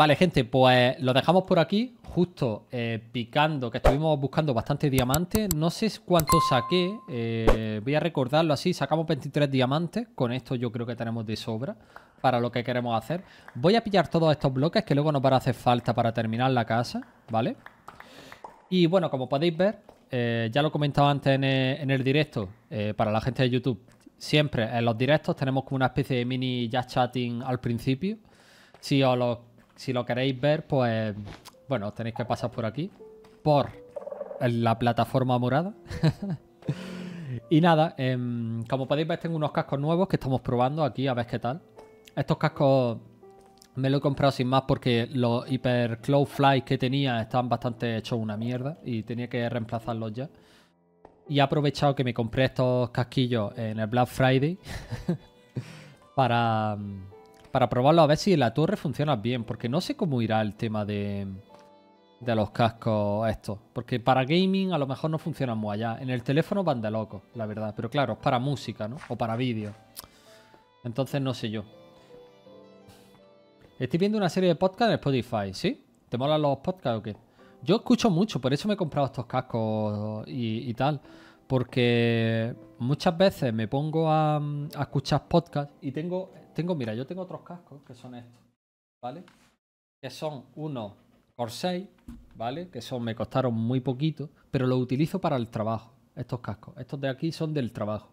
Vale, gente, pues lo dejamos por aquí, justo eh, picando, que estuvimos buscando bastante diamantes. No sé cuánto saqué, eh, voy a recordarlo así, sacamos 23 diamantes, con esto yo creo que tenemos de sobra para lo que queremos hacer. Voy a pillar todos estos bloques que luego nos van a hacer falta para terminar la casa, ¿vale? Y bueno, como podéis ver, eh, ya lo comentaba antes en, el directo, para la gente de YouTube, siempre en los directos tenemos como una especie de mini ya chatting al principio. Si os lo si lo queréis ver, pues bueno, tenéis que pasar por aquí, por la plataforma morada. y nada, em, como podéis ver, tengo unos cascos nuevos que estamos probando aquí a ver qué tal. Estos cascos me los he comprado sin más porque los hiper Cloud Fly que tenía estaban bastante hechos una mierda y tenía que reemplazarlos ya. Y he aprovechado que me compré estos casquillos en el Black Friday para, em, para probarlo a ver si en la torre funciona bien, porque no sé cómo irá el tema de, de los cascos estos, porque para gaming a lo mejor no funcionan muy allá, en el teléfono van de locos, la verdad, pero claro, es para música, ¿no? O para vídeo. Entonces no sé yo. Estoy viendo una serie de podcasts en Spotify, ¿sí? ¿Te molan los podcasts o qué? Yo escucho mucho, por eso me he comprado estos cascos y, tal. Porque muchas veces me pongo a, a escuchar podcasts y tengo tengo, mira, yo tengo otros cascos que son estos, ¿vale? Que son unos Corsair, ¿vale? Que son, me costaron muy poquito, pero los utilizo para el trabajo, estos cascos. Estos de aquí son del trabajo.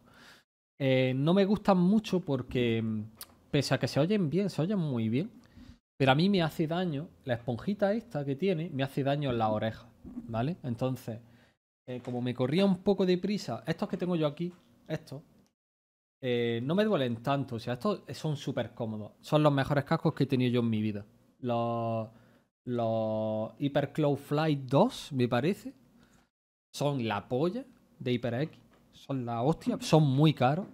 Eh, no me gustan mucho porque, mm, pese a que se oyen bien, se oyen muy bien, pero a mí me hace daño, la esponjita esta que tiene, me hace daño en la oreja, ¿vale? Entonces, eh, como me corría un poco de prisa, estos que tengo yo aquí, estos, eh, no me duelen tanto. O sea, estos son súper cómodos. Son los mejores cascos que he tenido yo en mi vida. Los, los Hyper Cloud Flight 2, me parece, son la polla de HyperX. Son la hostia. Son muy caros.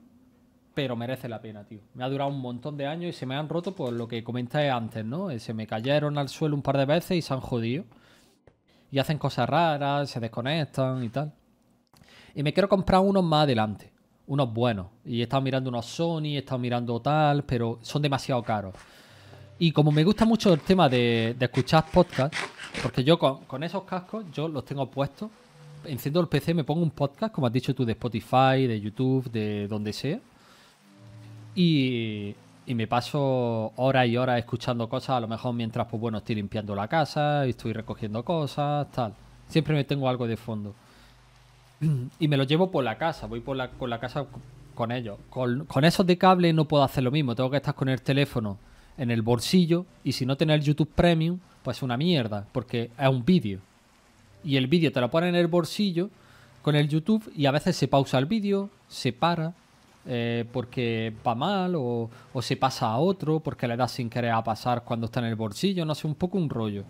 Pero merece la pena, tío. Me ha durado un montón de años y se me han roto por lo que comenté antes, ¿no? Eh, se me cayeron al suelo un par de veces y se han jodido. Y hacen cosas raras, se desconectan y tal. Y me quiero comprar unos más adelante unos buenos. Y he estado mirando unos Sony, he estado mirando tal, pero son demasiado caros. Y como me gusta mucho el tema de, escuchar podcast porque yo con, esos cascos, yo los tengo puestos, enciendo el PC, me pongo un podcast, como has dicho tú, de Spotify, de YouTube, de donde sea. Y, y me paso horas y horas escuchando cosas, a lo mejor mientras, pues bueno, estoy limpiando la casa, estoy recogiendo cosas, tal. Siempre me tengo algo de fondo. y me lo llevo por la casa, voy por la, con la casa con ellos. Con, esos de cable no puedo hacer lo mismo, tengo que estar con el teléfono en el bolsillo y si no tener YouTube Premium, pues es una mierda, porque es un vídeo. Y el vídeo te lo pone en el bolsillo con el YouTube y a veces se pausa el vídeo, se para, eh, porque va mal o, se pasa a otro, porque le das sin querer a pasar cuando está en el bolsillo, no sé, un poco un rollo.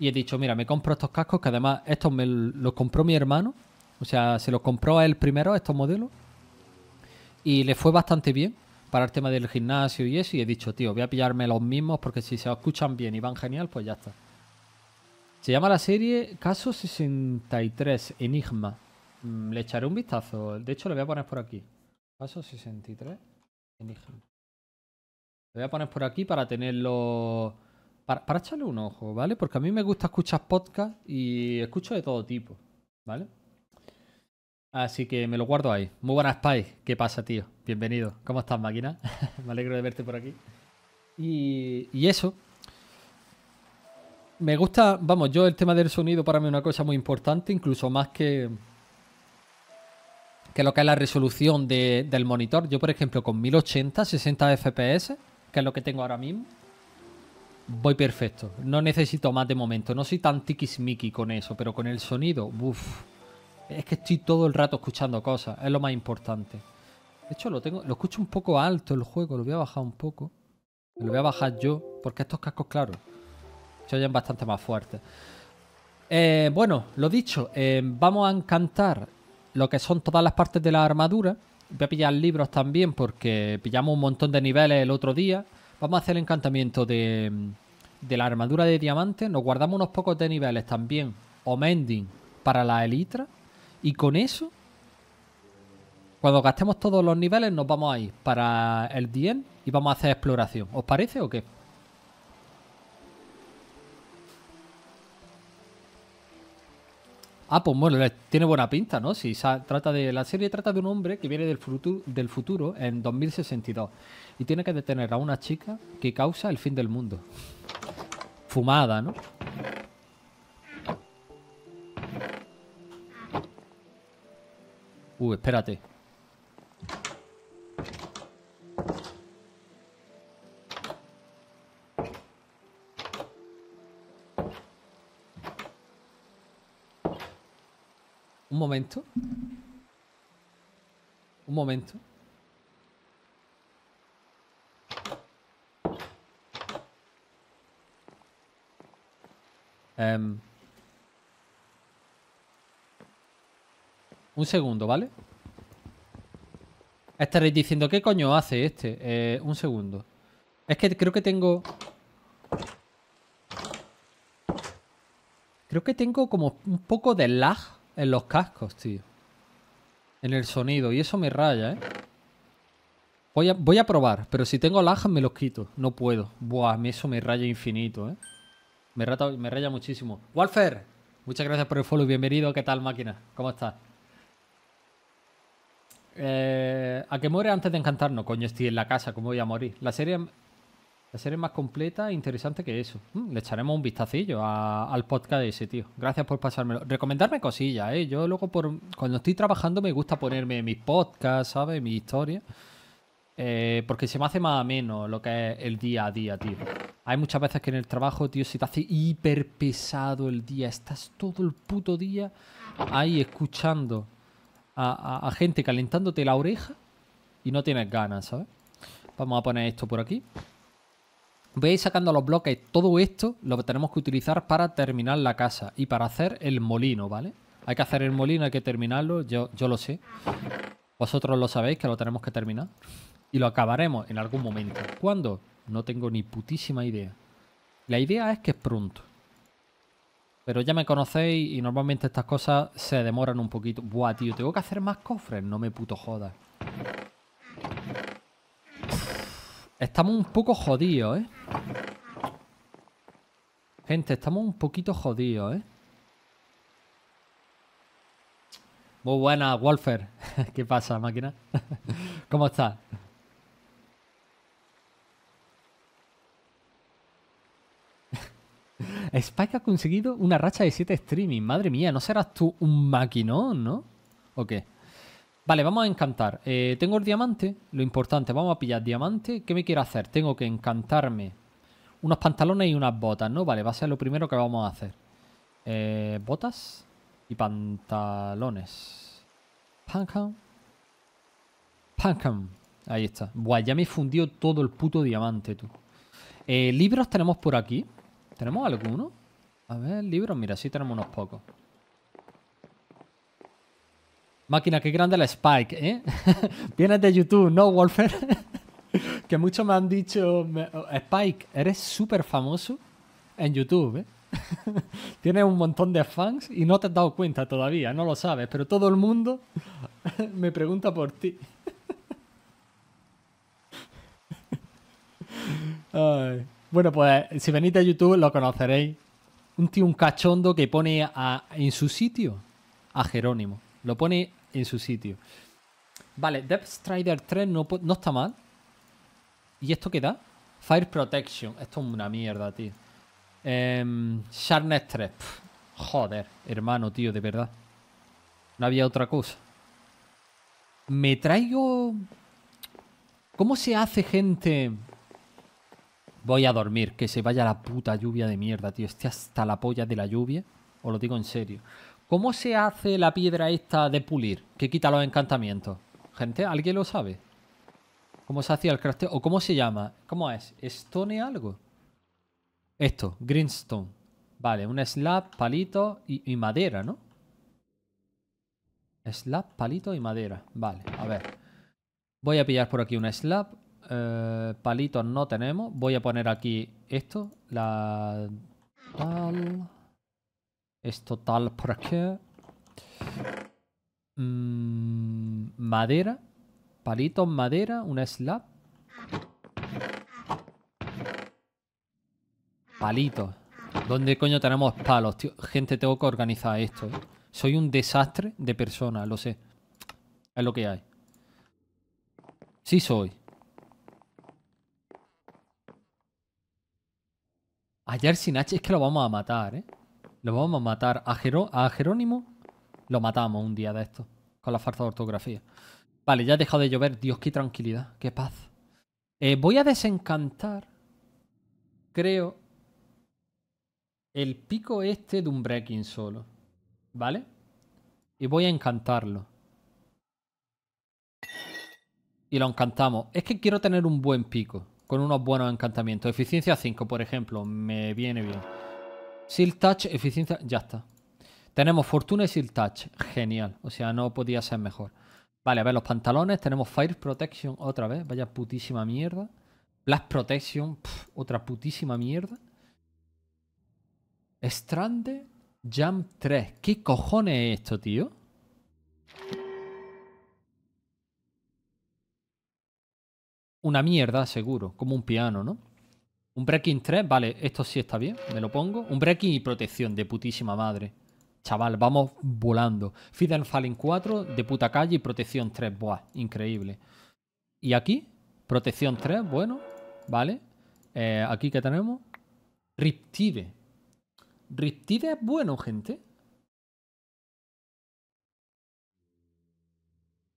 Y he dicho, mira, me compro estos cascos que además estos me los compró mi hermano o sea, se los compró él primero estos modelos y le fue bastante bien para el tema del gimnasio y eso. Y he dicho, tío, voy a pillarme los mismos porque si se escuchan bien y van genial, pues ya está. Se llama la serie Caso 63, Enigma. Mm, le echaré un vistazo. De hecho, le voy a poner por aquí. Caso 63, Enigma. Le voy a poner por aquí para tenerlo. Para, para echarle un ojo, ¿vale? Porque a mí me gusta escuchar podcast y escucho de todo tipo, ¿vale? Así que me lo guardo ahí. Muy buenas, Pai. ¿Qué pasa, tío? Bienvenido. ¿Cómo estás, máquina? me alegro de verte por aquí. Y, eso. Me gusta, vamos, yo el tema del sonido para mí es una cosa muy importante, incluso más que, que lo que es la resolución del monitor. Yo, por ejemplo, con 1080, 60 FPS, que es lo que tengo ahora mismo, voy perfecto. No necesito más de momento. No soy tan tiquismiqui con eso, pero con el sonido, uff es que estoy todo el rato escuchando cosas, es lo más importante. De hecho, lo tengo, lo escucho un poco alto el juego, lo voy a bajar un poco. Lo voy a bajar yo, porque estos cascos, claro, se oyen bastante más fuertes. Eh, bueno, lo dicho, eh, vamos a encantar lo que son todas las partes de la armadura. Voy a pillar libros también, porque pillamos un montón de niveles el otro día. Vamos a hacer el encantamiento de, de la armadura de diamante. Nos guardamos unos pocos de niveles también. O mending para la elitra y con eso, cuando gastemos todos los niveles, nos vamos a ir para el Dien y vamos a hacer exploración. ¿Os parece o qué? Ah, pues bueno, tiene buena pinta, ¿no? Si trata de, la serie trata de un hombre que viene del, futuro, del futuro en 2062 y tiene que detener a una chica que causa el fin del mundo. Fumada, ¿no? Uh, espérate. Un momento. Un momento. Em, Un segundo, ¿vale? Estaréis diciendo, ¿qué coño hace este? Eh, un segundo. Es que creo que tengo... Creo que tengo como un poco de lag en los cascos, tío. En el sonido. Y eso me raya, ¿eh? Voy a, probar, pero si tengo lag me los quito. No puedo. Buah, eso me raya infinito, ¿eh? Me, rata, me raya muchísimo. Walfer, muchas gracias por el follow. Bienvenido. ¿Qué tal, máquina? ¿Cómo estás? Eh, a que muere antes de encantarnos. Coño, estoy en la casa, como voy a morir? La serie, la serie más completa e interesante que eso. Mm, le echaremos un vistacillo al podcast de ese, tío. Gracias por pasármelo. Recomendarme cosillas, ¿eh? Yo luego, por, cuando estoy trabajando, me gusta ponerme mis podcasts, ¿sabes? Mi historia. Eh, porque se me hace más ameno lo que es el día a día, tío. Hay muchas veces que en el trabajo, tío, se te hace hiper pesado el día. Estás todo el puto día ahí escuchando a, gente calentándote la oreja y no tienes ganas, ¿sabes? Vamos a poner esto por aquí. Veis sacando los bloques. Todo esto lo tenemos que utilizar para terminar la casa y para hacer el molino, ¿vale? Hay que hacer el molino, hay que terminarlo, yo, yo lo sé. Vosotros lo sabéis que lo tenemos que terminar. Y lo acabaremos en algún momento. ¿Cuándo? No tengo ni putísima idea. La idea es que es pronto. Pero ya me conocéis y normalmente estas cosas se demoran un poquito. Buah, tío, tengo que hacer más cofres. No me puto jodas. Estamos un poco jodidos, ¿eh? Gente, estamos un poquito jodidos, ¿eh? Muy buena, Wolfer. ¿Qué pasa, máquina? ¿Cómo estás? Spike ha conseguido una racha de 7 streaming. Madre mía, ¿no serás tú un maquinón, no? ¿O qué? Vale, vamos a encantar. Eh, tengo el diamante, lo importante, vamos a pillar diamante. ¿Qué me quiero hacer? Tengo que encantarme unos pantalones y unas botas, ¿no? Vale, va a ser lo primero que vamos a hacer. Eh, botas y pantalones. Pancam. Pancam. Ahí está. Buah, ya me fundió todo el puto diamante, tú. Eh, libros tenemos por aquí. ¿Tenemos alguno? A ver, libros. Mira, sí tenemos unos pocos. Máquina, qué grande el Spike, ¿eh? Vienes de YouTube, ¿no, Wolfer? que muchos me han dicho, oh, Spike, eres súper famoso en YouTube, ¿eh? Tienes un montón de fans y no te has dado cuenta todavía, no lo sabes, pero todo el mundo me pregunta por ti. Ay. Bueno, pues si venís a YouTube lo conoceréis. Un tío, un cachondo que pone en su sitio a Jerónimo. Lo pone en su sitio. Vale, Death Strider 3 no, no está mal. ¿Y esto qué da? Fire Protection. Esto es una mierda, tío. 3. Em, joder, hermano, tío, de verdad. No había otra cosa. Me traigo... ¿Cómo se hace gente Voy a dormir, que se vaya la puta lluvia de mierda, tío. Estoy hasta la polla de la lluvia. Os lo digo en serio. ¿Cómo se hace la piedra esta de pulir? Que quita los encantamientos. Gente, ¿alguien lo sabe? ¿Cómo se hacía el crafteo? ¿O cómo se llama? ¿Cómo es? ¿Stone algo? Esto, greenstone. Vale, un slab, palito y, madera, ¿no? Slab, palito y madera. Vale, a ver. Voy a pillar por aquí un slab. Eh, palitos no tenemos. Voy a poner aquí esto. La tal. Esto tal por aquí. Mm, madera. Palitos, madera. Una slab. Palitos. ¿Dónde coño tenemos palos, tío? Gente, tengo que organizar esto. Eh. Soy un desastre de persona, lo sé. Es lo que hay. Sí soy. Ayer sin H es que lo vamos a matar, ¿eh? Lo vamos a matar. A, a Jerónimo lo matamos un día de esto. Con la falsa de ortografía. Vale, ya ha dejado de llover. Dios, qué tranquilidad. Qué paz. Eh, voy a desencantar, creo, el pico este de un breaking solo. ¿Vale? Y voy a encantarlo. Y lo encantamos. Es que quiero tener un buen pico. Con unos buenos encantamientos. Eficiencia 5, por ejemplo. Me viene bien. Seal Touch, eficiencia... Ya está. Tenemos Fortuna y Seal Touch. Genial. O sea, no podía ser mejor. Vale, a ver, los pantalones. Tenemos Fire Protection otra vez. Vaya putísima mierda. Blast Protection. otra putísima mierda. Strand Jump 3. ¿Qué cojones es esto, tío? una mierda, seguro. Como un piano, ¿no? Un breaking 3, vale, esto sí está bien, me lo pongo. Un breaking y protección, de putísima madre. Chaval, vamos volando. fidel falling 4, de puta calle y protección 3, buah, increíble. Y aquí, protección 3, bueno, vale. Eh, aquí que tenemos, Riptide. Riptide es bueno, gente.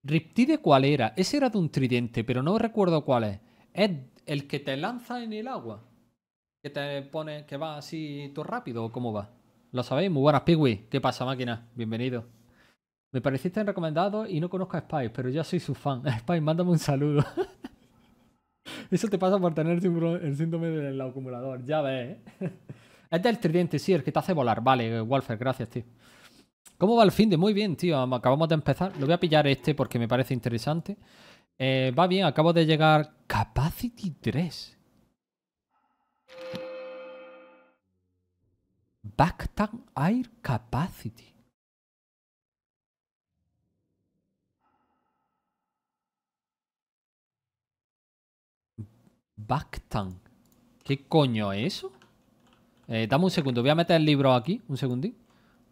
¿Riptide cuál era? Ese era de un tridente, pero no recuerdo cuál es. Es el que te lanza en el agua. Que te pone, que va así ¿tú rápido, ¿o cómo va? ¿Lo sabéis? Muy buenas, Pigui. ¿Qué pasa, máquina? Bienvenido. Me pareciste recomendado y no conozco a Spice, pero ya soy su fan. Spice, mándame un saludo. Eso te pasa por tener el síndrome del acumulador, ya ves. ¿eh? es del tridente, sí, el que te hace volar. Vale, Walfer, gracias, tío. ¿Cómo va el fin de? Muy bien, tío. Acabamos de empezar. Lo voy a pillar este porque me parece interesante. Eh, va bien, acabo de llegar. Capacity 3. Backtank Air Capacity. backtang ¿Qué coño es eso? Eh, dame un segundo, voy a meter el libro aquí. Un segundito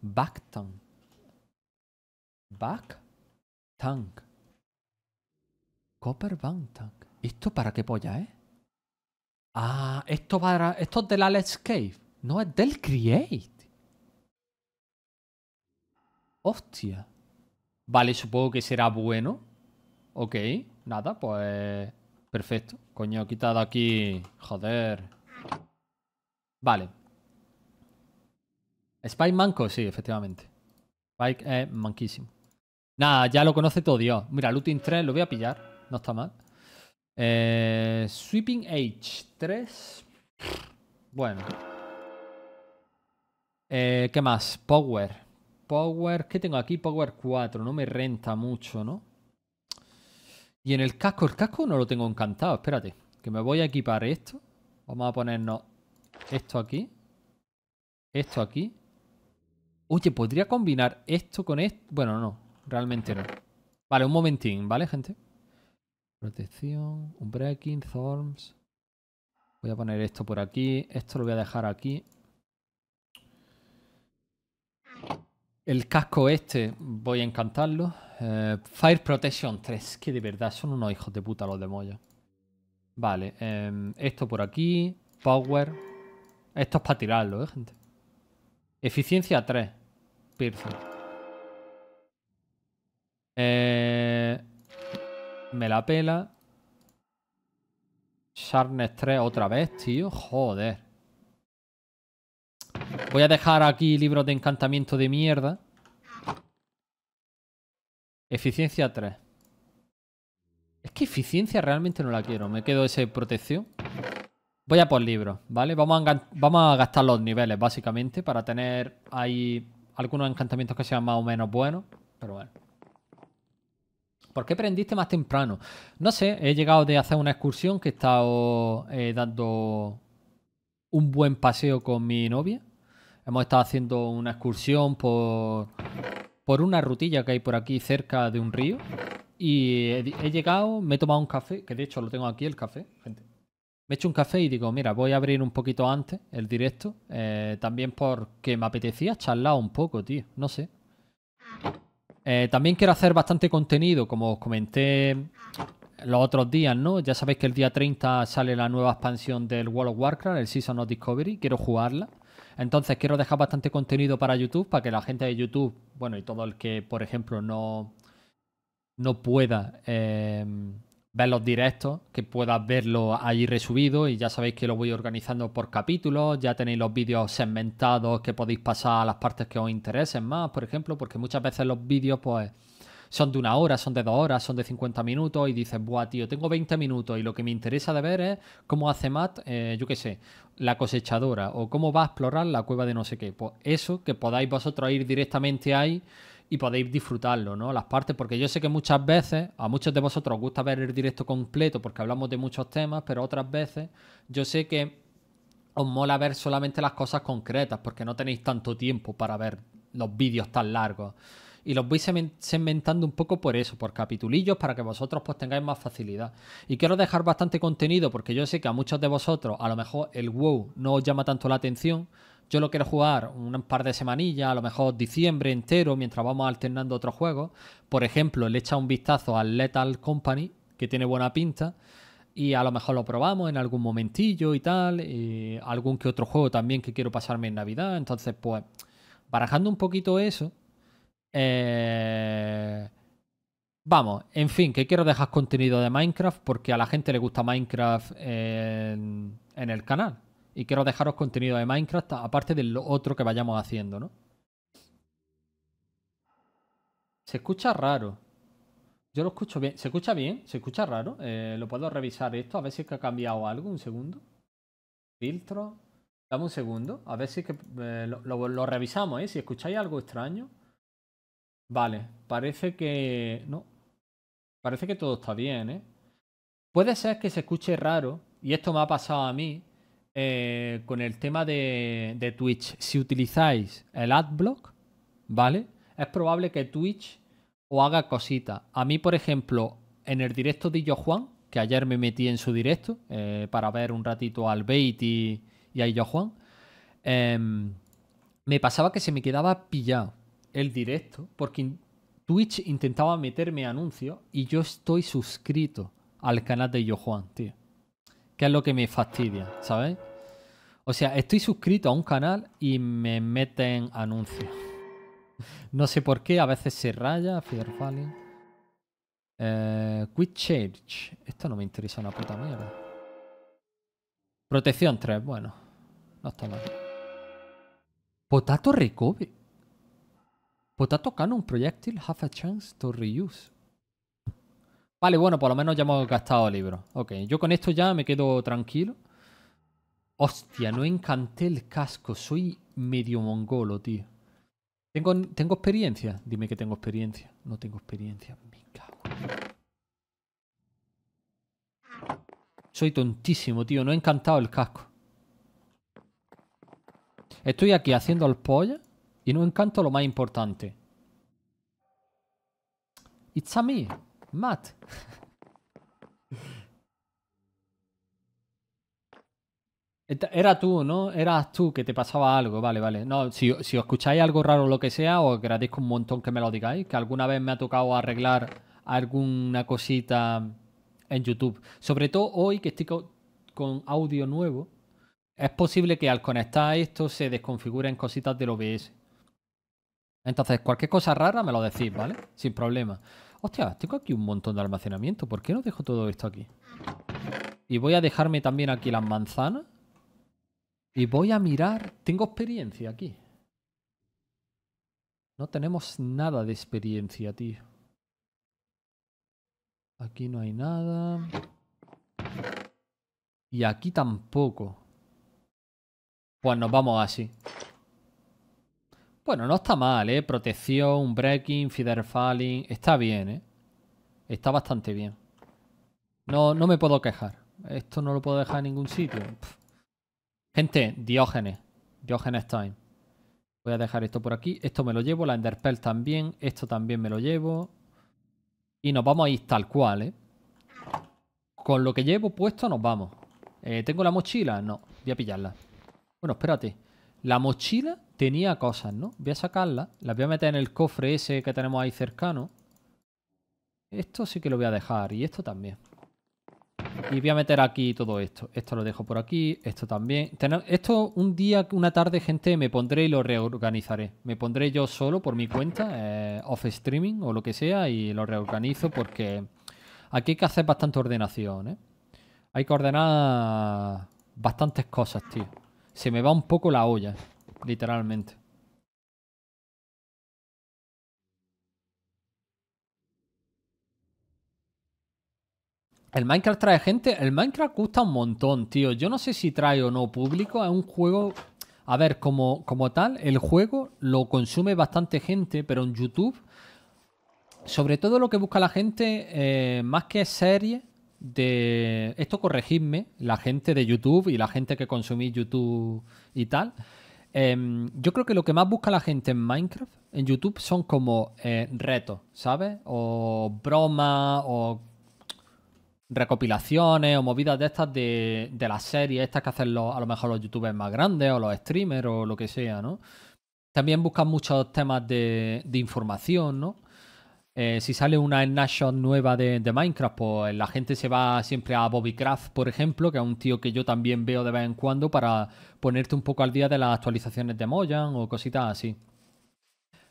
Backtank. Back Tank. Copper Bank Tank. ¿Esto para qué polla, eh? Ah, esto para. Esto es del Cave. No, es del Create. Hostia. Vale, supongo que será bueno. Ok, nada, pues. Perfecto. Coño, quitado aquí. Joder. Vale. Spike manco, sí, efectivamente. Spike es manquísimo. Nada, ya lo conoce todo Dios. Mira, Looting 3 lo voy a pillar. No está mal. Eh, Sweeping Age 3. Bueno. Eh, ¿Qué más? Power. Power. ¿Qué tengo aquí? Power 4. No me renta mucho, ¿no? Y en el casco. El casco no lo tengo encantado. Espérate. Que me voy a equipar esto. Vamos a ponernos esto aquí. Esto aquí. Oye, podría combinar esto con esto. Bueno, no. Realmente no. Vale, un momentín, ¿vale, gente? Protección, un breaking, thorns. Voy a poner esto por aquí. Esto lo voy a dejar aquí. El casco este voy a encantarlo. Eh, fire Protection 3. Que de verdad son unos hijos de puta los de Moya. Vale. Em, esto por aquí. Power. Esto es para tirarlo, ¿eh, gente? Eficiencia 3. Perfecto. Eh, me la pela. Sharpness 3 otra vez, tío. Joder. Voy a dejar aquí libros de encantamiento de mierda. Eficiencia 3. Es que eficiencia realmente no la quiero. Me quedo ese protección. Voy a por libros, ¿vale? Vamos vamos a gastar los niveles, básicamente, para tener ahí algunos encantamientos que sean más o menos buenos. Pero bueno. ¿Por qué prendiste más temprano? No sé, he llegado de hacer una excursión que he estado eh, dando un buen paseo con mi novia. Hemos estado haciendo una excursión por, por una rutilla que hay por aquí cerca de un río. Y he, llegado, me he tomado un café, que de hecho lo tengo aquí el café, Me me hecho un café y digo, mira, voy a abrir un poquito antes el directo, eh, también porque me apetecía charlar un poco, tío, no sé. Eh, también quiero hacer bastante contenido, como os comenté los otros días, ¿no? Ya sabéis que el día 30 sale la nueva expansión del World of Warcraft, el Season of Discovery, quiero jugarla. Entonces quiero dejar bastante contenido para YouTube, para que la gente de YouTube, bueno, y todo el que, por ejemplo, no, no pueda... Eh, ver los directos, que puedas verlo allí resubido y ya sabéis que lo voy organizando por capítulos, ya tenéis los vídeos segmentados que podéis pasar a las partes que os interesen más, por ejemplo, porque muchas veces los vídeos pues son de una hora, son de dos horas, son de 50 minutos y dices, buah, tío, tengo 20 minutos y lo que me interesa de ver es cómo hace Matt, eh, yo qué sé, la cosechadora o cómo va a explorar la cueva de no sé qué. Pues eso, que podáis vosotros ir directamente ahí y podéis disfrutarlo, ¿no? Las partes, porque yo sé que muchas veces, a muchos de vosotros os gusta ver el directo completo porque hablamos de muchos temas, pero otras veces yo sé que os mola ver solamente las cosas concretas porque no tenéis tanto tiempo para ver los vídeos tan largos. Y los voy segmentando un poco por eso, por capitulillos, para que vosotros pues tengáis más facilidad. Y quiero dejar bastante contenido porque yo sé que a muchos de vosotros a lo mejor el WoW no os llama tanto la atención, yo lo quiero jugar un par de semanillas, a lo mejor diciembre entero, mientras vamos alternando otros juegos. Por ejemplo, le echa un vistazo al Lethal Company, que tiene buena pinta, y a lo mejor lo probamos en algún momentillo y tal. Y algún que otro juego también que quiero pasarme en Navidad. Entonces, pues, barajando un poquito eso. Eh, vamos, en fin, que quiero dejar contenido de Minecraft porque a la gente le gusta Minecraft en el canal y quiero dejaros contenido de Minecraft aparte de lo otro que vayamos haciendo, ¿no? Se escucha raro. Yo lo escucho bien. ¿Se escucha bien? ¿Se escucha raro? Eh, ¿Lo puedo revisar esto? A ver si es que ha cambiado algo. Un segundo. Filtro. Dame un segundo. A ver si que eh, lo, lo, revisamos, ¿eh? Si escucháis algo extraño. Vale. Parece que... No. Parece que todo está bien, ¿eh? Puede ser que se escuche raro. Y esto me ha pasado a mí eh, con el tema de, Twitch. Si utilizáis el adblock, ¿vale? Es probable que Twitch os haga cositas. A mí, por ejemplo, en el directo de Yo Juan, que ayer me metí en su directo eh, para ver un ratito al Bait y, a Yo Juan, em, me pasaba que se me quedaba pillado el directo porque Twitch intentaba meterme anuncios y yo estoy suscrito al canal de Yo Juan, tío. Que es lo que me fastidia, ¿sabes? O sea, estoy suscrito a un canal y me meten anuncios. No sé por qué, a veces se raya, Fear eh, Quick Eh, Esto no me interesa una puta mierda. Protección 3, bueno. No está mal. Potato Recovery. Potato Cannon Projectile half a Chance to Reuse. Vale, bueno, por lo menos ya hemos gastado el libro. Ok, yo con esto ya me quedo tranquilo. Hostia, no encanté el casco. Soy medio mongolo, tío. ¿Tengo, ¿Tengo experiencia? Dime que tengo experiencia. No tengo experiencia. Me cago. Soy tontísimo, tío. No he encantado el casco. Estoy aquí haciendo el pollo y no encanto lo más importante. It's a me, Matt. Era tú, ¿no? Eras tú que te pasaba algo, vale, vale. No, si, si os escucháis algo raro o lo que sea, os agradezco un montón que me lo digáis, que alguna vez me ha tocado arreglar alguna cosita en YouTube. Sobre todo hoy que estoy con audio nuevo, es posible que al conectar esto se desconfiguren cositas del OBS. Entonces, cualquier cosa rara me lo decís, ¿vale? Sin problema. Hostia, tengo aquí un montón de almacenamiento. ¿Por qué no dejo todo esto aquí? Y voy a dejarme también aquí las manzanas. Y voy a mirar, tengo experiencia aquí. No tenemos nada de experiencia, tío. Aquí no hay nada. Y aquí tampoco. Pues nos vamos así. Bueno, no está mal, ¿eh? Protección, breaking, feeder falling... Está bien, ¿eh? Está bastante bien. No, no me puedo quejar. Esto no lo puedo dejar en ningún sitio. Gente, Diógenes. Diógenes Time. Voy a dejar esto por aquí. Esto me lo llevo, la Enderpell también. Esto también me lo llevo. Y nos vamos a ir tal cual, ¿eh? Con lo que llevo puesto nos vamos. Eh, ¿Tengo la mochila? No, voy a pillarla. Bueno, espérate. La mochila tenía cosas, ¿no? Voy a sacarla. Las voy a meter en el cofre ese que tenemos ahí cercano. Esto sí que lo voy a dejar. Y esto también. Y voy a meter aquí todo esto. Esto lo dejo por aquí, esto también. Esto un día, una tarde, gente, me pondré y lo reorganizaré. Me pondré yo solo por mi cuenta, eh, off streaming o lo que sea, y lo reorganizo porque aquí hay que hacer bastante ordenación. ¿eh? Hay que ordenar bastantes cosas, tío. Se me va un poco la olla, literalmente. El Minecraft trae gente. El Minecraft gusta un montón, tío. Yo no sé si trae o no público. Es un juego. A ver, como, como tal, el juego lo consume bastante gente, pero en YouTube. Sobre todo lo que busca la gente, eh, más que serie de. Esto corregidme, la gente de YouTube y la gente que consumís YouTube y tal. Em, yo creo que lo que más busca la gente en Minecraft, en YouTube, son como eh, retos, ¿sabes? O broma o recopilaciones o movidas de estas de, de las series, estas que hacen a lo mejor los youtubers más grandes o los streamers o lo que sea, ¿no? También buscan muchos temas de, de información, ¿no? Eh, si sale una snapshot nueva de, de, Minecraft, pues la gente se va siempre a Bobbycraft, por ejemplo, que es un tío que yo también veo de vez en cuando para ponerte un poco al día de las actualizaciones de Moyan o cositas así.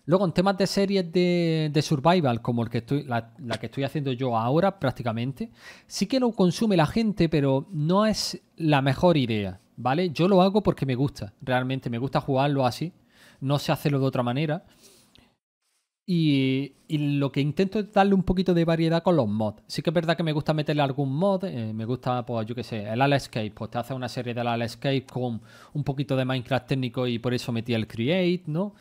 Luego, en temas de series de, survival, como el que estoy, la, que estoy haciendo yo ahora prácticamente, sí que lo consume la gente, pero no es la mejor idea, ¿vale? Yo lo hago porque me gusta, realmente me gusta jugarlo así, no sé hacerlo de otra manera. Y, lo que intento es darle un poquito de variedad con los mods. Sí que es verdad que me gusta meterle algún mod. Eh, me gusta, pues yo qué sé, el Alescape. Pues te hace una serie del Alescape con un poquito de Minecraft técnico y por eso metí el Create, ¿no?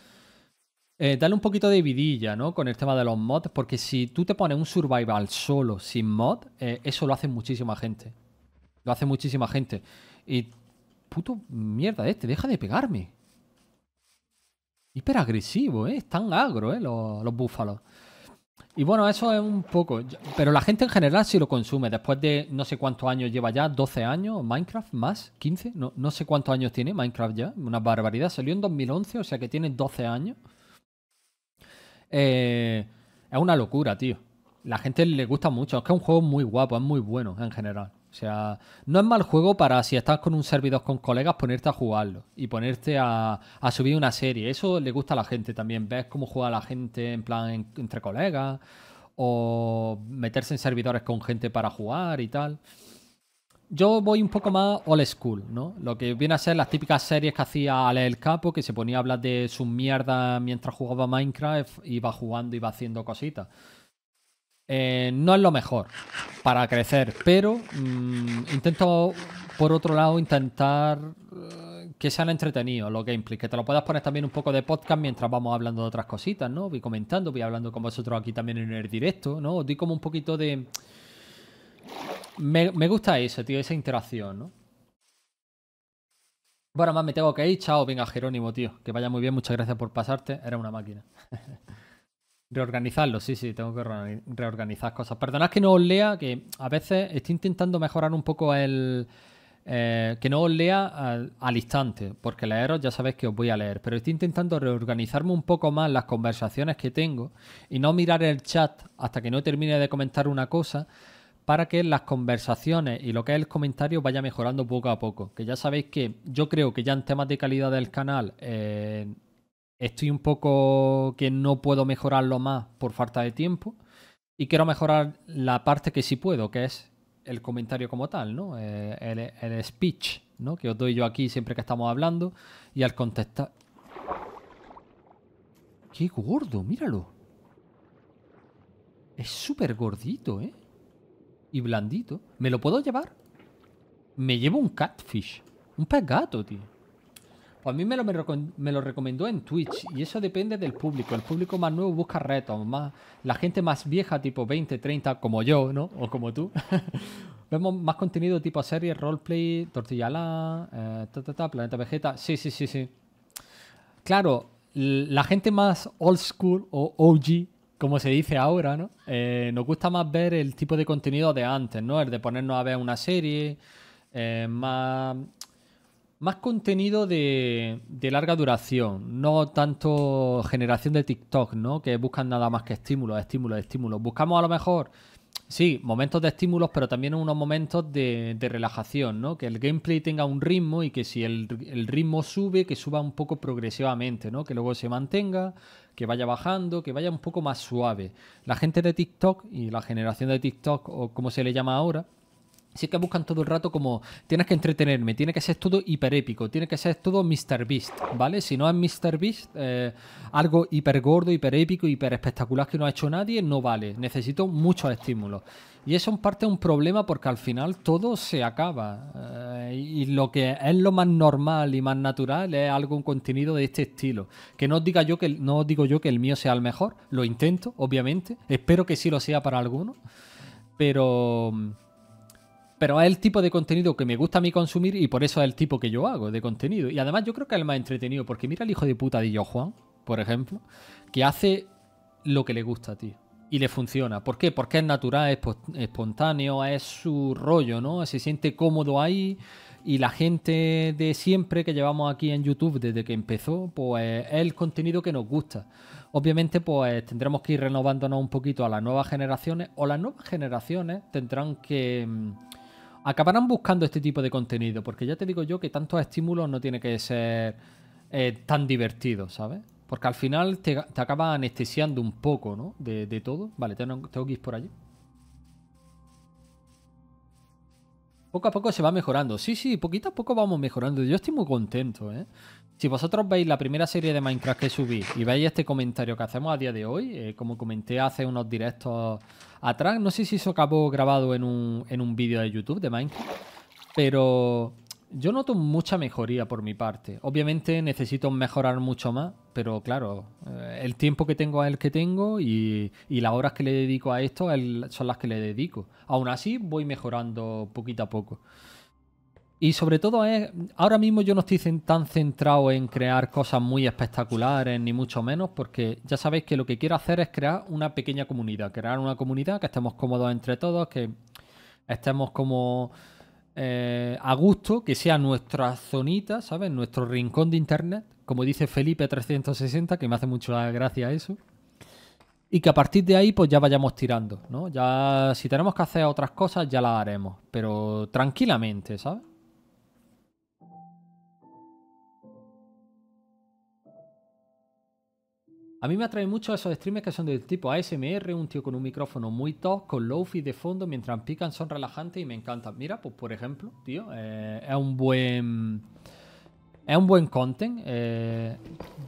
Eh, dale un poquito de vidilla, ¿no? Con el tema de los mods, porque si tú te pones un survival solo, sin mod, eh, eso lo hace muchísima gente. Lo hace muchísima gente. Y. Puto mierda este, deja de pegarme. Hiperagresivo, ¿eh? Están agro, ¿eh? Los, búfalos. Y bueno, eso es un poco. Pero la gente en general sí lo consume. Después de no sé cuántos años lleva ya, 12 años, Minecraft más, 15, no, no sé cuántos años tiene Minecraft ya. Una barbaridad. Salió en 2011, o sea que tiene 12 años. Eh, es una locura, tío. La gente le gusta mucho. Es que es un juego muy guapo, es muy bueno en general. O sea, no es mal juego para si estás con un servidor con colegas ponerte a jugarlo y ponerte a, subir una serie. Eso le gusta a la gente también. Ves cómo juega la gente en plan entre colegas o meterse en servidores con gente para jugar y tal yo voy un poco más old school, ¿no? Lo que viene a ser las típicas series que hacía Ale el Capo, que se ponía a hablar de sus mierda mientras jugaba Minecraft, iba jugando, iba haciendo cositas. Eh, no es lo mejor para crecer, pero mm, intento, por otro lado, intentar eh, que sean entretenidos los gameplays, que te lo puedas poner también un poco de podcast mientras vamos hablando de otras cositas, ¿no? Voy comentando, voy hablando con vosotros aquí también en el directo, ¿no? Os doy como un poquito de me, gusta eso, tío, esa interacción, ¿no? Bueno, más me tengo que ir. Chao, venga, Jerónimo, tío. Que vaya muy bien, muchas gracias por pasarte. Era una máquina. Reorganizarlo, sí, sí, tengo que reorganizar cosas. Perdonad que no os lea, que a veces estoy intentando mejorar un poco el. Eh, que no os lea al, al, instante, porque leeros ya sabéis que os voy a leer, pero estoy intentando reorganizarme un poco más las conversaciones que tengo y no mirar el chat hasta que no termine de comentar una cosa para que las conversaciones y lo que es el comentario vaya mejorando poco a poco. Que ya sabéis que yo creo que ya en temas de calidad del canal eh, estoy un poco que no puedo mejorarlo más por falta de tiempo y quiero mejorar la parte que sí puedo, que es el comentario como tal, ¿no? Eh, el, el, speech, ¿no? Que os doy yo aquí siempre que estamos hablando y al contestar... ¡Qué gordo! Míralo. Es súper gordito, ¿eh? y blandito. ¿Me lo puedo llevar? Me llevo un catfish. Un pez gato, tío. Pues a mí me lo, me, lo, recomendó en Twitch y eso depende del público. El público más nuevo busca retos, más la gente más vieja, tipo 20, 30, como yo, ¿no? O como tú. Vemos más contenido tipo serie roleplay, tortilla eh, planeta vegeta. Sí, sí, sí, sí. Claro, la gente más old school o OG como se dice ahora, ¿no? Eh, nos gusta más ver el tipo de contenido de antes, ¿no? El de ponernos a ver una serie, eh, más, más contenido de, larga duración, no tanto generación de TikTok, ¿no? Que buscan nada más que estímulos, estímulos, estímulos. Buscamos a lo mejor, sí, momentos de estímulos, pero también unos momentos de, relajación, ¿no? Que el gameplay tenga un ritmo y que si el, el ritmo sube, que suba un poco progresivamente, ¿no? Que luego se mantenga que vaya bajando, que vaya un poco más suave. La gente de TikTok y la generación de TikTok, o como se le llama ahora, es que buscan todo el rato como tienes que entretenerme, tiene que ser todo hiperépico, tiene que ser todo Mr. Beast, ¿vale? Si no es Mr. Beast, eh, algo hiper gordo, hiperespectacular hiper espectacular que no ha hecho nadie, no vale. Necesito muchos estímulos. Y eso en parte es un problema porque al final todo se acaba. Eh, y lo que es lo más normal y más natural es algo, un contenido de este estilo. Que no diga yo que no os digo yo que el mío sea el mejor, lo intento, obviamente. Espero que sí lo sea para algunos. Pero pero es el tipo de contenido que me gusta a mí consumir y por eso es el tipo que yo hago de contenido. Y además yo creo que es el más entretenido, porque mira el hijo de puta de Yo Juan, por ejemplo, que hace lo que le gusta, a ti Y le funciona. ¿Por qué? Porque es natural, es espontáneo, es su rollo, ¿no? Se siente cómodo ahí. Y la gente de siempre que llevamos aquí en YouTube desde que empezó, pues es el contenido que nos gusta. Obviamente, pues tendremos que ir renovándonos un poquito a las nuevas generaciones. O las nuevas generaciones tendrán que mm, acabarán buscando este tipo de contenido, porque ya te digo yo que tantos estímulos no tiene que ser eh, tan divertido, ¿sabes? Porque al final te, te acaba anestesiando un poco, ¿no? De, todo. Vale, tengo, que ir por allí. Poco a poco se va mejorando. Sí, sí, poquito a poco vamos mejorando. Yo estoy muy contento, ¿eh? Si vosotros veis la primera serie de Minecraft que subí y veis este comentario que hacemos a día de hoy, eh, como comenté hace unos directos Atrás, no sé si eso acabó grabado en un, vídeo de YouTube de Minecraft, pero yo noto mucha mejoría por mi parte. Obviamente necesito mejorar mucho más, pero claro, eh, el tiempo que tengo es el que tengo y, las horas que le dedico a esto son las que le dedico. Aún así voy mejorando poquito a poco. Y sobre todo es, ahora mismo yo no estoy tan centrado en crear cosas muy espectaculares, ni mucho menos, porque ya sabéis que lo que quiero hacer es crear una pequeña comunidad, crear una comunidad que estemos cómodos entre todos, que estemos como eh, a gusto, que sea nuestra zonita, ¿sabes? Nuestro rincón de internet, como dice Felipe360, que me hace mucho la gracia eso. Y que a partir de ahí, pues ya vayamos tirando, ¿no? Ya, si tenemos que hacer otras cosas, ya las haremos, pero tranquilamente, ¿sabes? A mí me atrae mucho esos streamers que son del tipo ASMR, un tío con un micrófono muy top, con low-fi de fondo, mientras pican son relajantes y me encantan. Mira, pues por ejemplo, tío, eh, es un buen... Es un buen content eh,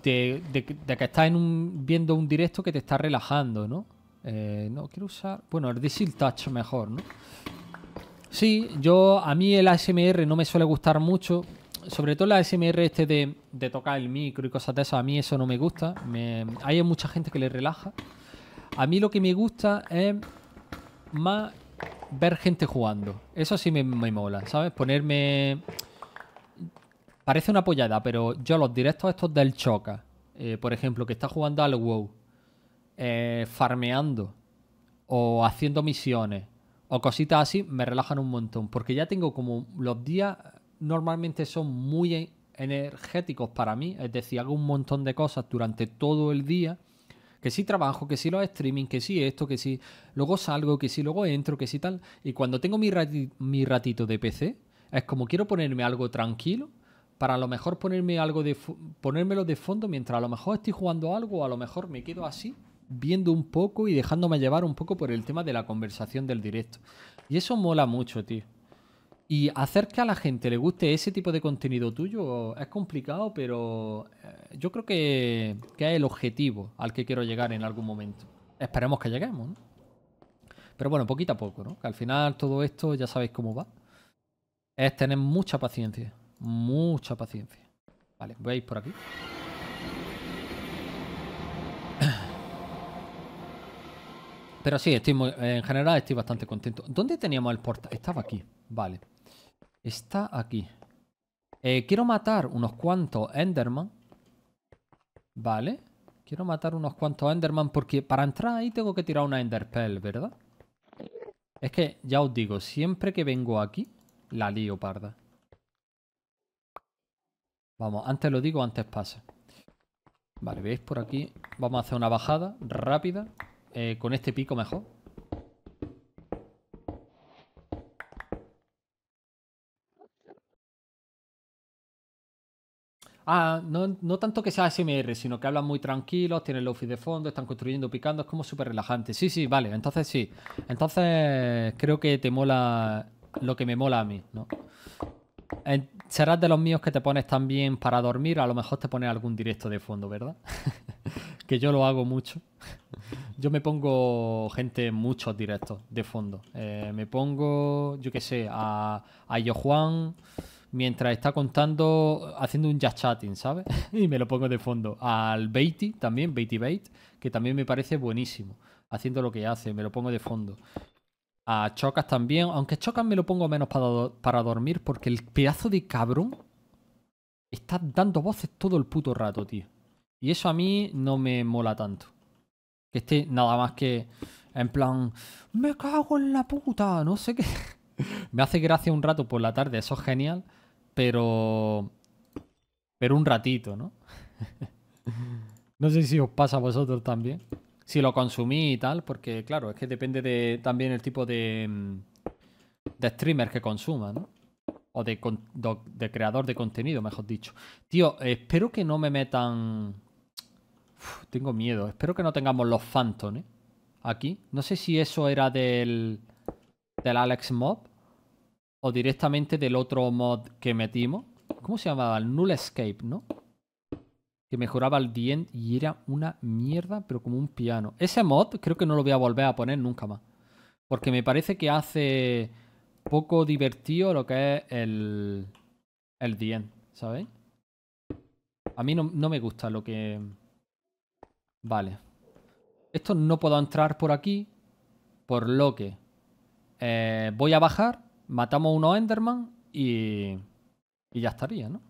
de, que estás viendo un directo que te está relajando, ¿no? Eh, no, quiero usar... Bueno, el Diesel Touch mejor, ¿no? Sí, yo a mí el ASMR no me suele gustar mucho sobre todo la SMR este de, de, tocar el micro y cosas de eso, a mí eso no me gusta. hay mucha gente que le relaja. A mí lo que me gusta es más ver gente jugando. Eso sí me, mola, ¿sabes? Ponerme... Parece una pollada, pero yo los directos estos del Choca, eh, por ejemplo, que está jugando al WoW, eh, farmeando o haciendo misiones o cositas así, me relajan un montón. Porque ya tengo como los días normalmente son muy e-, energéticos para mí, es decir, hago un montón de cosas durante todo el día, que sí trabajo, que sí los streaming, que sí esto, que sí, luego salgo, que sí, luego entro, que sí tal, y cuando tengo mi, ratito de PC, es como quiero ponerme algo tranquilo, para a lo mejor ponerme algo de ponérmelo de fondo mientras a lo mejor estoy jugando algo, O a lo mejor me quedo así viendo un poco y dejándome llevar un poco por el tema de la conversación del directo. Y eso mola mucho, tío. Y hacer que a la gente le guste ese tipo de contenido tuyo es complicado, pero eh, yo creo que, es el objetivo al que quiero llegar en algún momento. Esperemos que lleguemos, ¿no? Pero bueno, poquito a poco, ¿no? Que al final todo esto ya sabéis cómo va. Es tener mucha paciencia. Mucha paciencia. Vale, voy a ir por aquí. Pero sí, estoy en general estoy bastante contento. ¿Dónde teníamos el portal? Estaba aquí. Vale. Está aquí. Eh, quiero matar unos cuantos Enderman. Vale. Quiero matar unos cuantos Enderman porque para entrar ahí tengo que tirar una Enderpell, ¿verdad? Es que, ya os digo, siempre que vengo aquí, la lío parda. Vamos, antes lo digo, antes pasa. Vale, ¿veis por aquí? Vamos a hacer una bajada rápida. Eh, con este pico mejor. Ah, no, tanto que sea SMR, sino que hablan muy tranquilos, tienen lofi de fondo, están construyendo, picando, es como súper relajante. Sí, sí, vale, entonces sí. Entonces creo que te mola lo que me mola a mí, ¿no? Serás de los míos que te pones también para dormir, a lo mejor te pones algún directo de fondo, ¿verdad? que yo lo hago mucho. yo me pongo gente muchos directos de fondo. Eh, me pongo, yo qué sé, a, a Yo Juan mientras está contando, haciendo un jazz chatting, ¿sabes? y me lo pongo de fondo. Al Beatty también, Beatty Bait, que también me parece buenísimo, haciendo lo que hace, me lo pongo de fondo. A Chocas también, aunque Chocas me lo pongo menos para, para dormir porque el pedazo de cabrón está dando voces todo el puto rato, tío. Y eso a mí no me mola tanto. Que esté nada más que en plan, me cago en la puta, no sé qué. me hace gracia un rato por la tarde, eso es genial pero. Pero un ratito, ¿no? no sé si os pasa a vosotros también. Si lo consumí y tal, porque claro, es que depende de también el tipo de. Mm, de streamer que consuma, ¿no? O de, creador de contenido, mejor dicho. Tío, espero que no me metan. tengo miedo. Espero que no tengamos los Phantom, ¿eh? Aquí. No sé si eso era del. del Alex Mob o directamente del otro mod que metimos. ¿Cómo se llamaba? El Null Escape, ¿no? Que mejoraba el dient y era una mierda, pero como un piano. Ese mod creo que no lo voy a volver a poner nunca más. Porque me parece que hace poco divertido lo que es el, el ¿sabéis? A mí no, me gusta lo que... Vale. Esto no puedo entrar por aquí, por lo que eh, voy a bajar Matamos unos Enderman y, y ya estaría, ¿no?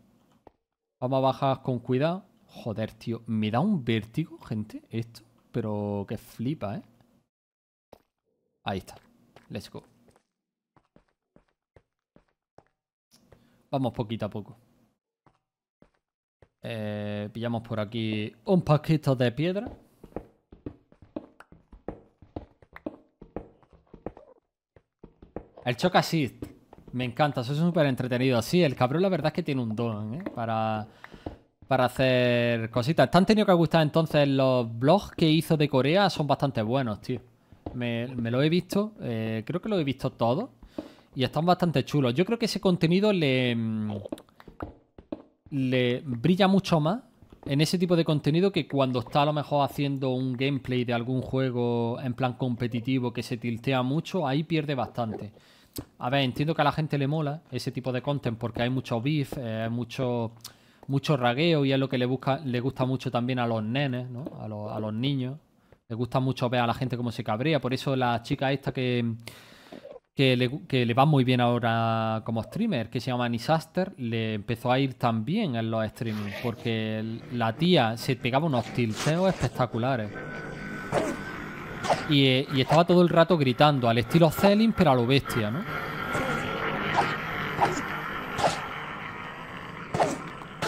Vamos a bajar con cuidado. Joder, tío, me da un vértigo, gente, esto. Pero que flipa, ¿eh? Ahí está. Let's go. Vamos poquito a poco. Eh, pillamos por aquí un paquito de piedra. El Shock Me encanta, eso es súper entretenido. Sí, el cabrón la verdad es que tiene un don, ¿eh? Para, para hacer cositas. ¿Te han tenido que gustar entonces los blogs que hizo de Corea? Son bastante buenos, tío. Me, lo he visto, eh, creo que lo he visto todo. Y están bastante chulos. Yo creo que ese contenido le, mm, le brilla mucho más en ese tipo de contenido que cuando está a lo mejor haciendo un gameplay de algún juego en plan competitivo que se tiltea mucho, ahí pierde bastante. A ver, entiendo que a la gente le mola ese tipo de content porque hay mucho beef, eh, mucho, mucho ragueo y es lo que le, busca, le gusta mucho también a los nenes, ¿no? a, los, niños. Le gusta mucho ver a la gente cómo se cabrea. Por eso la chica esta que, que le, le, va muy bien ahora como streamer, que se llama Nisaster, le empezó a ir también en los streamings, porque la tía se pegaba unos tilteos espectaculares. Eh, y, estaba todo el rato gritando, al estilo Celin, pero a lo bestia, ¿no?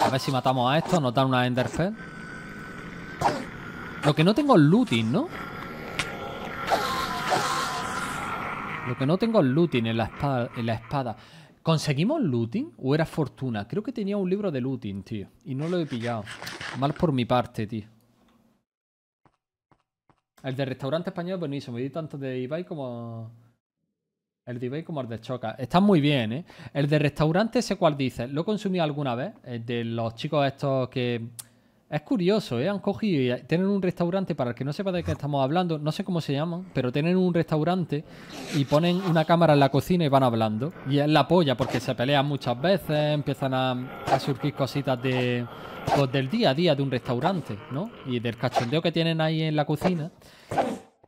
A ver si matamos a esto, nos dan una Enderfell. Lo que no tengo es looting, ¿no? Lo que no tengo es looting en la En la espada. ¿Conseguimos looting o era fortuna? Creo que tenía un libro de looting, tío. Y no lo he pillado. Mal por mi parte, tío. El de restaurante español buenísimo. Me di tanto de Ibai como. El de Ibai como el de Choca. Están muy bien, ¿eh? El de restaurante, sé cuál dice. Lo consumí alguna vez. Eh, de los chicos estos que es curioso, ¿eh? Han cogido y tienen un restaurante, para el que no sepa de qué estamos hablando, no sé cómo se llaman, pero tienen un restaurante y ponen una cámara en la cocina y van hablando. Y es la polla, porque se pelean muchas veces, empiezan a, surgir cositas de, pues, del día a día de un restaurante, ¿no? Y del cachondeo que tienen ahí en la cocina.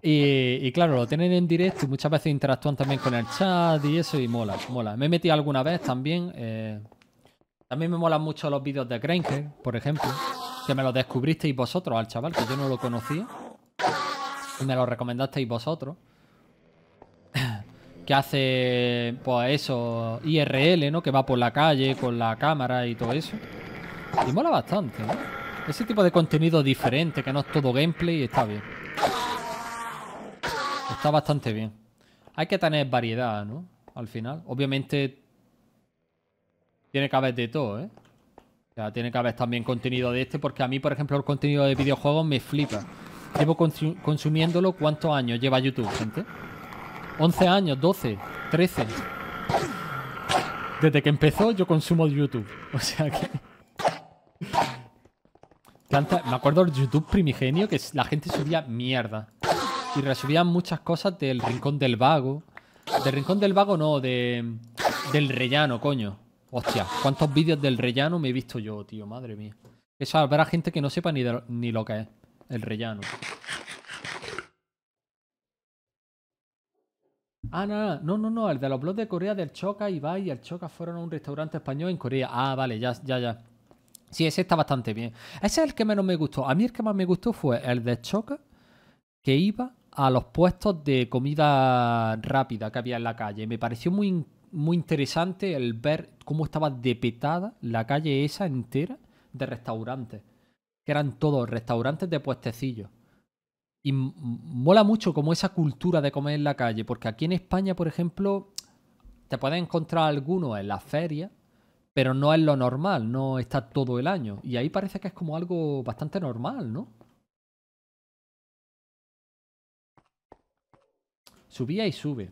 Y, claro, lo tienen en directo y muchas veces interactúan también con el chat y eso, y mola, mola. Me he metido alguna vez también. Eh, también me molan mucho los vídeos de Granger, por ejemplo. Que me lo descubristeis vosotros al chaval, que yo no lo conocía. Y me lo recomendasteis vosotros. que hace, pues eso, IRL, ¿no? Que va por la calle con la cámara y todo eso. Y mola bastante, ¿no? Ese tipo de contenido diferente, que no es todo gameplay, está bien. Está bastante bien. Hay que tener variedad, ¿no? Al final. Obviamente tiene que haber de todo, ¿eh? tiene que haber también contenido de este, porque a mí, por ejemplo, el contenido de videojuegos me flipa. Llevo consumiéndolo cuántos años lleva YouTube, gente. 11 años, 12, 13. Desde que empezó yo consumo YouTube. O sea que... Me acuerdo del YouTube primigenio que la gente subía mierda. Y resubían muchas cosas del Rincón del Vago. Del Rincón del Vago no, de... Del Rellano, coño. Hostia, ¿cuántos vídeos del rellano me he visto yo, tío? Madre mía. Eso habrá gente que no sepa ni, ni lo que es el rellano. Ah, no, no, no, el de los blogs de Corea del Choca, y va y el Choca fueron a un restaurante español en Corea. Ah, vale, ya, ya, ya. Sí, ese está bastante bien. Ese es el que menos me gustó. A mí el que más me gustó fue el de Choca, que iba a los puestos de comida rápida que había en la calle. Me pareció muy muy interesante el ver cómo estaba depetada la calle esa entera de restaurantes. Que eran todos restaurantes de puestecillos. Y mola mucho como esa cultura de comer en la calle, porque aquí en España, por ejemplo, te puedes encontrar algunos en la feria pero no es lo normal, no está todo el año. Y ahí parece que es como algo bastante normal, ¿no? Subía y sube.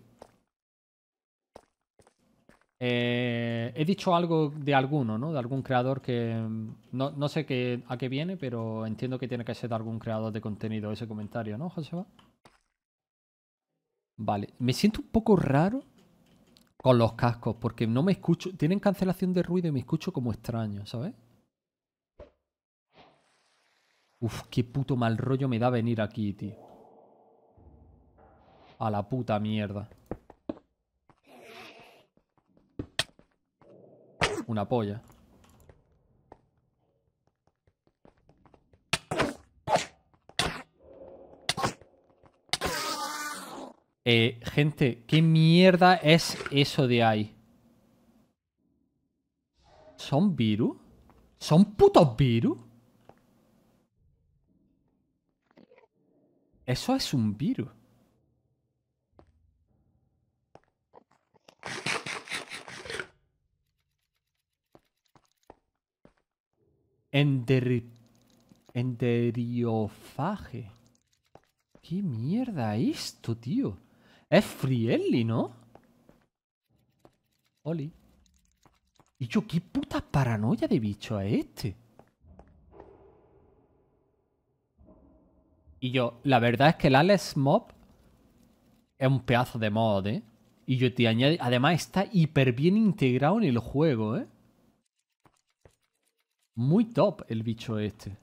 Eh, he dicho algo de alguno, ¿no? De algún creador que mm, no, no sé a qué viene, pero entiendo que tiene que ser de algún creador de contenido ese comentario, ¿no, Joseba? Vale, me siento un poco raro con los cascos porque no me escucho, tienen cancelación de ruido y me escucho como extraño, ¿sabes? Uf, qué puto mal rollo me da venir aquí, tío. A la puta mierda. una polla. Eh, gente, ¿qué mierda es eso de ahí? ¿Son virus? ¿Son putos virus? Eso es un virus. Ender... ¿Qué mierda esto, tío? Es Frielli, ¿no? Oli. Y yo, qué puta paranoia de bicho es este. Y yo, la verdad es que el Alex Mob es un pedazo de mod, ¿eh? Y yo te añado... además está hiper bien integrado en el juego, ¿eh? Muy top el bicho este.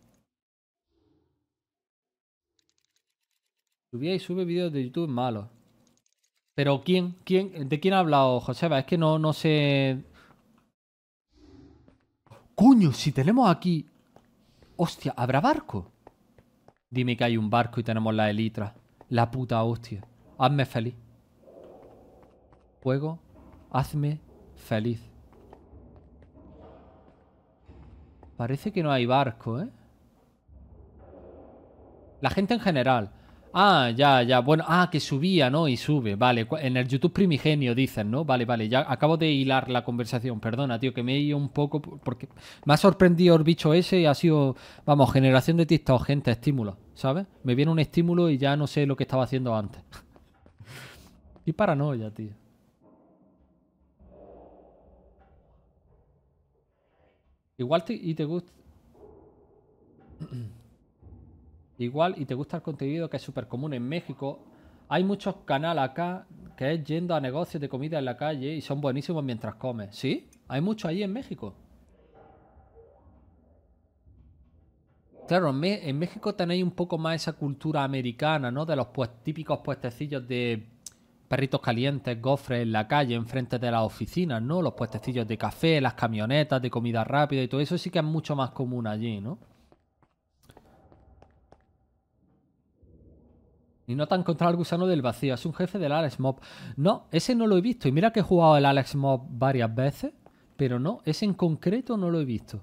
Subía y sube vídeos de YouTube malos. Pero ¿quién? ¿Quién? ¿De quién ha hablado Joseba? Es que no, no sé... Coño, si tenemos aquí... Hostia, ¿habrá barco? Dime que hay un barco y tenemos la elitra. La puta hostia. Hazme feliz. Juego, hazme feliz. Parece que no hay barco, ¿eh? La gente en general. Ah, ya, ya. Bueno, ah, que subía, ¿no? Y sube. Vale, en el YouTube primigenio dicen, ¿no? Vale, vale. Ya acabo de hilar la conversación. Perdona, tío, que me he ido un poco porque me ha sorprendido el bicho ese y ha sido, vamos, generación de TikTok, gente, estímulo, ¿sabes? Me viene un estímulo y ya no sé lo que estaba haciendo antes. y paranoia, tío. Igual y te gusta... Igual y te gusta el contenido que es súper común en México. Hay muchos canales acá que es yendo a negocios de comida en la calle y son buenísimos mientras comes. ¿Sí? Hay muchos ahí en México. Claro, en México tenéis un poco más esa cultura americana, ¿no? De los pues, típicos puestecillos de perritos calientes, gofres en la calle, enfrente de las oficinas, ¿no? Los puestecillos de café, las camionetas de comida rápida y todo eso sí que es mucho más común allí, ¿no? Y no te han encontrado el gusano del vacío, es un jefe del Alex Mob. No, ese no lo he visto. Y mira que he jugado el Alex Mob varias veces, pero no, ese en concreto no lo he visto.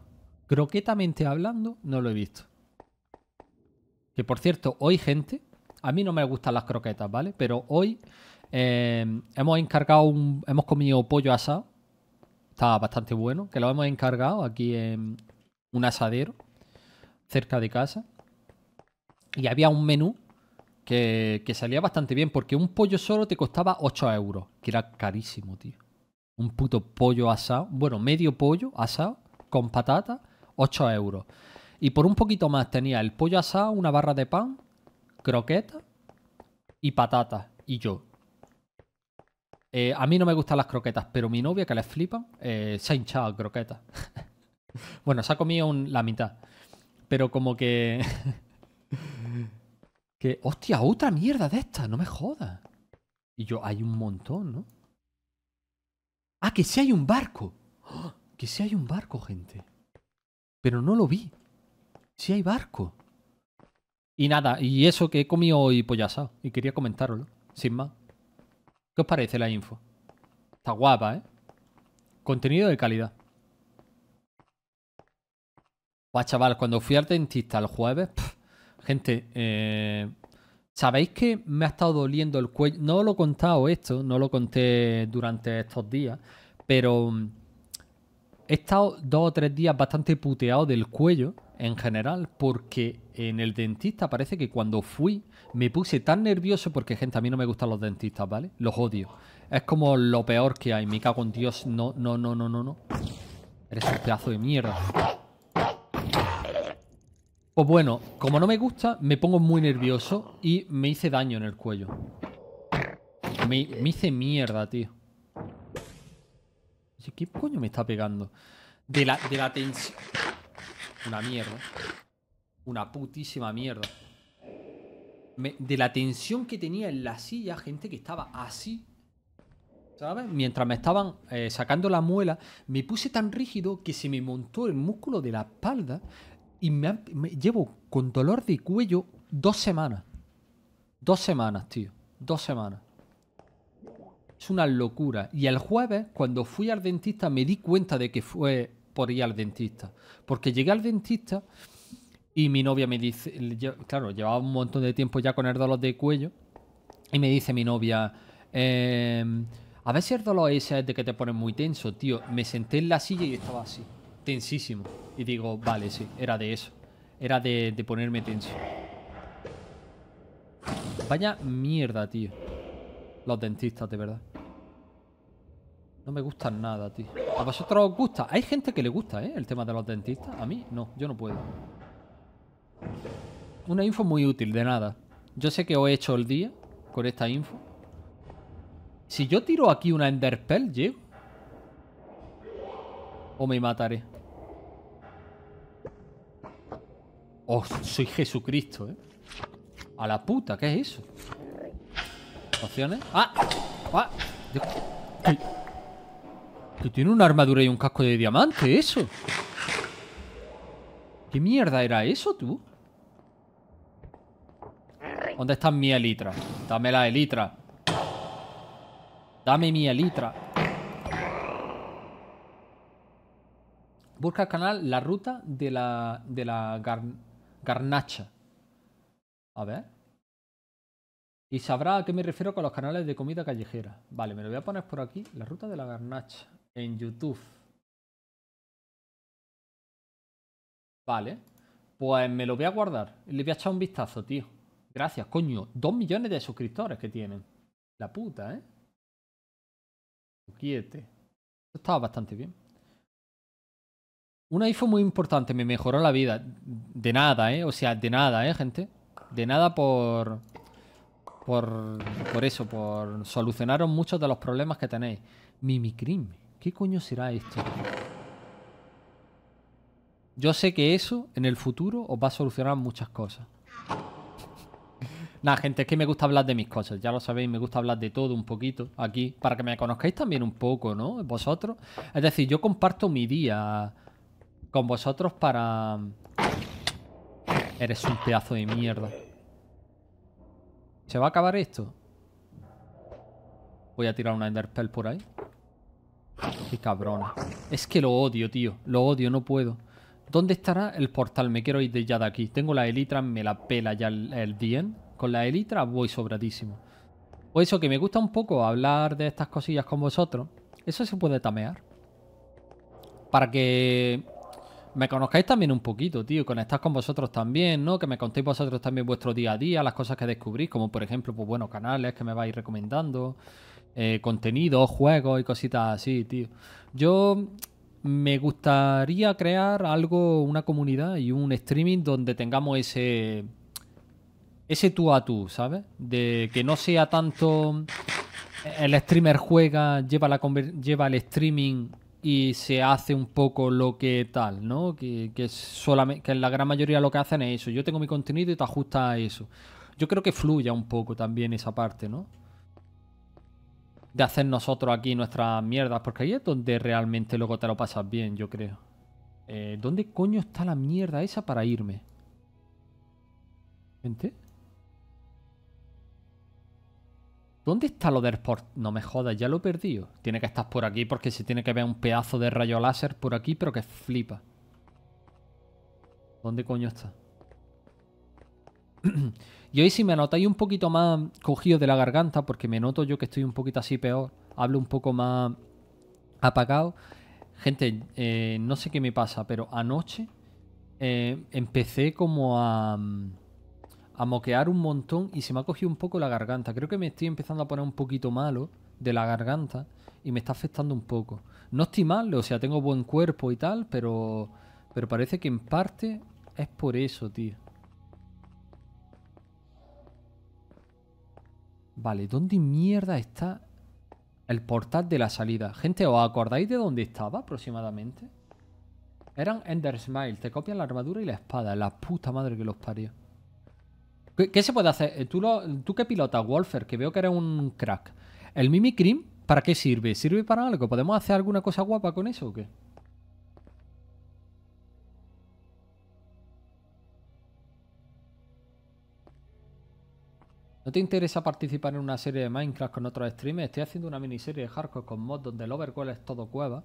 Croquetamente hablando, no lo he visto. Que por cierto, hoy, gente, a mí no me gustan las croquetas, ¿vale? Pero hoy Em, hemos encargado, hemos comido pollo asado, Estaba bastante bueno, que lo hemos encargado aquí en un asadero cerca de casa. Y había un menú que, salía bastante bien, porque un pollo solo te costaba 8 euros, que era carísimo, tío. Un puto pollo asado, bueno, medio pollo asado con patata, 8 euros. Y por un poquito más tenía el pollo asado, una barra de pan, croqueta y patata. Y yo, eh, a mí no me gustan las croquetas, pero mi novia, que les flipa, eh, se ha hinchado a croquetas. bueno, se ha comido la mitad. Pero como que. que. ¡Hostia, otra mierda de esta! No me jodas. Y yo, hay un montón, ¿no? ¡Ah, que sí hay un barco! ¡Ah! Que sí hay un barco, gente. Pero no lo vi. Sí hay barco. Y nada, y eso que he comido hoy pollasado. Pues y quería comentaroslo, sin más. ¿Qué os parece la info? Está guapa, ¿eh? Contenido de calidad. Va chaval, cuando fui al dentista el jueves... gente, eh, ¿sabéis que me ha estado doliendo el cuello? No lo he contado esto, no lo conté durante estos días, pero mm, he estado dos o tres días bastante puteado del cuello en general, porque en el dentista parece que cuando fui me puse tan nervioso porque, gente, a mí no me gustan los dentistas, ¿vale? Los odio. Es como lo peor que hay. Me cago en Dios. No, no, no, no, no, no. Eres un pedazo de mierda. Pues bueno, como no me gusta, me pongo muy nervioso y me hice daño en el cuello. Me, hice mierda, tío. ¿Qué coño me está pegando? De la, de la tensión. Una mierda. Una putísima mierda de la tensión que tenía en la silla, gente que estaba así. ¿Sabes? Mientras me estaban eh, sacando la muela, me puse tan rígido que se me montó el músculo de la espalda y me, me llevo con dolor de cuello dos semanas. Dos semanas, tío. Dos semanas. Es una locura. Y el jueves, cuando fui al dentista, me di cuenta de que fue por ir al dentista. Porque llegué al dentista y mi novia me dice, claro, llevaba un montón de tiempo ya con el de cuello. Y me dice mi novia, em, a ver si el ese es de que te pones muy tenso, tío. Me senté en la silla y estaba así, tensísimo. Y digo, vale, sí, era de eso. Era de, de ponerme tenso. Vaya mierda, tío. Los dentistas, de verdad. No me gustan nada, tío. ¿A vosotros os gusta? Hay gente que le gusta, ¿eh? El tema de los dentistas. A mí no, yo no puedo. Una info muy útil, de nada. Yo sé que os he hecho el día con esta info. Si yo tiro aquí una Enderpell, ¿llego? ¿O me mataré? Oh, soy Jesucristo, ¿eh? A la puta, ¿qué es eso? ¿Opciones? ¡Ah! ¡Ah! ¿Qué? tiene una armadura y un casco de diamante, eso? ¿Qué mierda era eso, tú? ¿Dónde está mi elitra? Dame la elitra. Dame mi elitra. Busca el canal La Ruta de la, de la Garnacha. A ver. Y sabrá a qué me refiero con los canales de comida callejera. Vale, me lo voy a poner por aquí. La Ruta de la Garnacha. En YouTube. Vale. Pues me lo voy a guardar. Le voy a echar un vistazo, tío. Gracias, coño. Dos millones de suscriptores que tienen. La puta, ¿eh? Quiete. Estaba bastante bien. Una iPhone muy importante, me mejoró la vida. De nada, ¿eh? O sea, de nada, ¿eh, gente? De nada por... Por, por eso, por solucionaron muchos de los problemas que tenéis. Mimicrim. ¿Qué coño será esto? Yo sé que eso, en el futuro, os va a solucionar muchas cosas. Nah, gente, es que me gusta hablar de mis cosas, ya lo sabéis, me gusta hablar de todo un poquito aquí, para que me conozcáis también un poco, ¿no? Vosotros. Es decir, yo comparto mi día con vosotros para... Eres un pedazo de mierda. ¿Se va a acabar esto? Voy a tirar una Enderpell por ahí. Qué cabrona. Es que lo odio, tío. Lo odio, no puedo. ¿Dónde estará el portal? Me quiero ir ya de aquí. Tengo la Elytra, me la pela ya el, el Dien. Con la elitra voy sobradísimo. Por eso que me gusta un poco hablar de estas cosillas con vosotros. Eso se puede tamear. Para que me conozcáis también un poquito, tío. Conectáis con vosotros también, ¿no? Que me contéis vosotros también vuestro día a día, las cosas que descubrís, como por ejemplo, pues bueno, canales que me vais recomendando, eh, Contenidos, contenido, juegos y cositas así, tío. Yo me gustaría crear algo, una comunidad y un streaming donde tengamos ese ese tú a tú, ¿sabes? De que no sea tanto eh, el streamer juega, lleva, la lleva el streaming y se hace un poco lo que tal, ¿no? Que, que, solamente, que la gran mayoría lo que hacen es eso. Yo tengo mi contenido y te ajustas a eso. Yo creo que fluya un poco también esa parte, ¿no? De hacer nosotros aquí nuestras mierdas, porque ahí es donde realmente luego te lo pasas bien, yo creo. Eh, ¿Dónde coño está la mierda esa para irme? ¿Vente? ¿Dónde está lo del sport? No me jodas, ya lo he perdido. Tiene que estar por aquí porque se tiene que ver un pedazo de rayo láser por aquí, pero que flipa. ¿Dónde coño está? y hoy si me notáis un poquito más cogido de la garganta, porque me noto yo que estoy un poquito así peor, hablo un poco más apagado. Gente, eh, no sé qué me pasa, pero anoche eh, empecé como a... Mm, a moquear un montón y se me ha cogido un poco la garganta. Creo que me estoy empezando a poner un poquito malo de la garganta y me está afectando un poco. No estoy mal, o sea, tengo buen cuerpo y tal, pero, pero parece que en parte es por eso, tío. Vale, ¿dónde mierda está el portal de la salida? Gente, ¿os acordáis de dónde estaba aproximadamente? Eran Ender Smile, te copian la armadura y la espada. La puta madre que los parió. ¿Qué, se puede hacer? Eh, ¿Tú, lo, tú que pilotas, Wolfer, que veo que eres un crack. ¿El Cream, para qué sirve? ¿Sirve para algo? ¿Podemos hacer alguna cosa guapa con eso o qué? ¿No te interesa participar en una serie de Minecraft con otros streamers? Estoy haciendo una miniserie de hardcore con mods donde el overcall es todo cueva.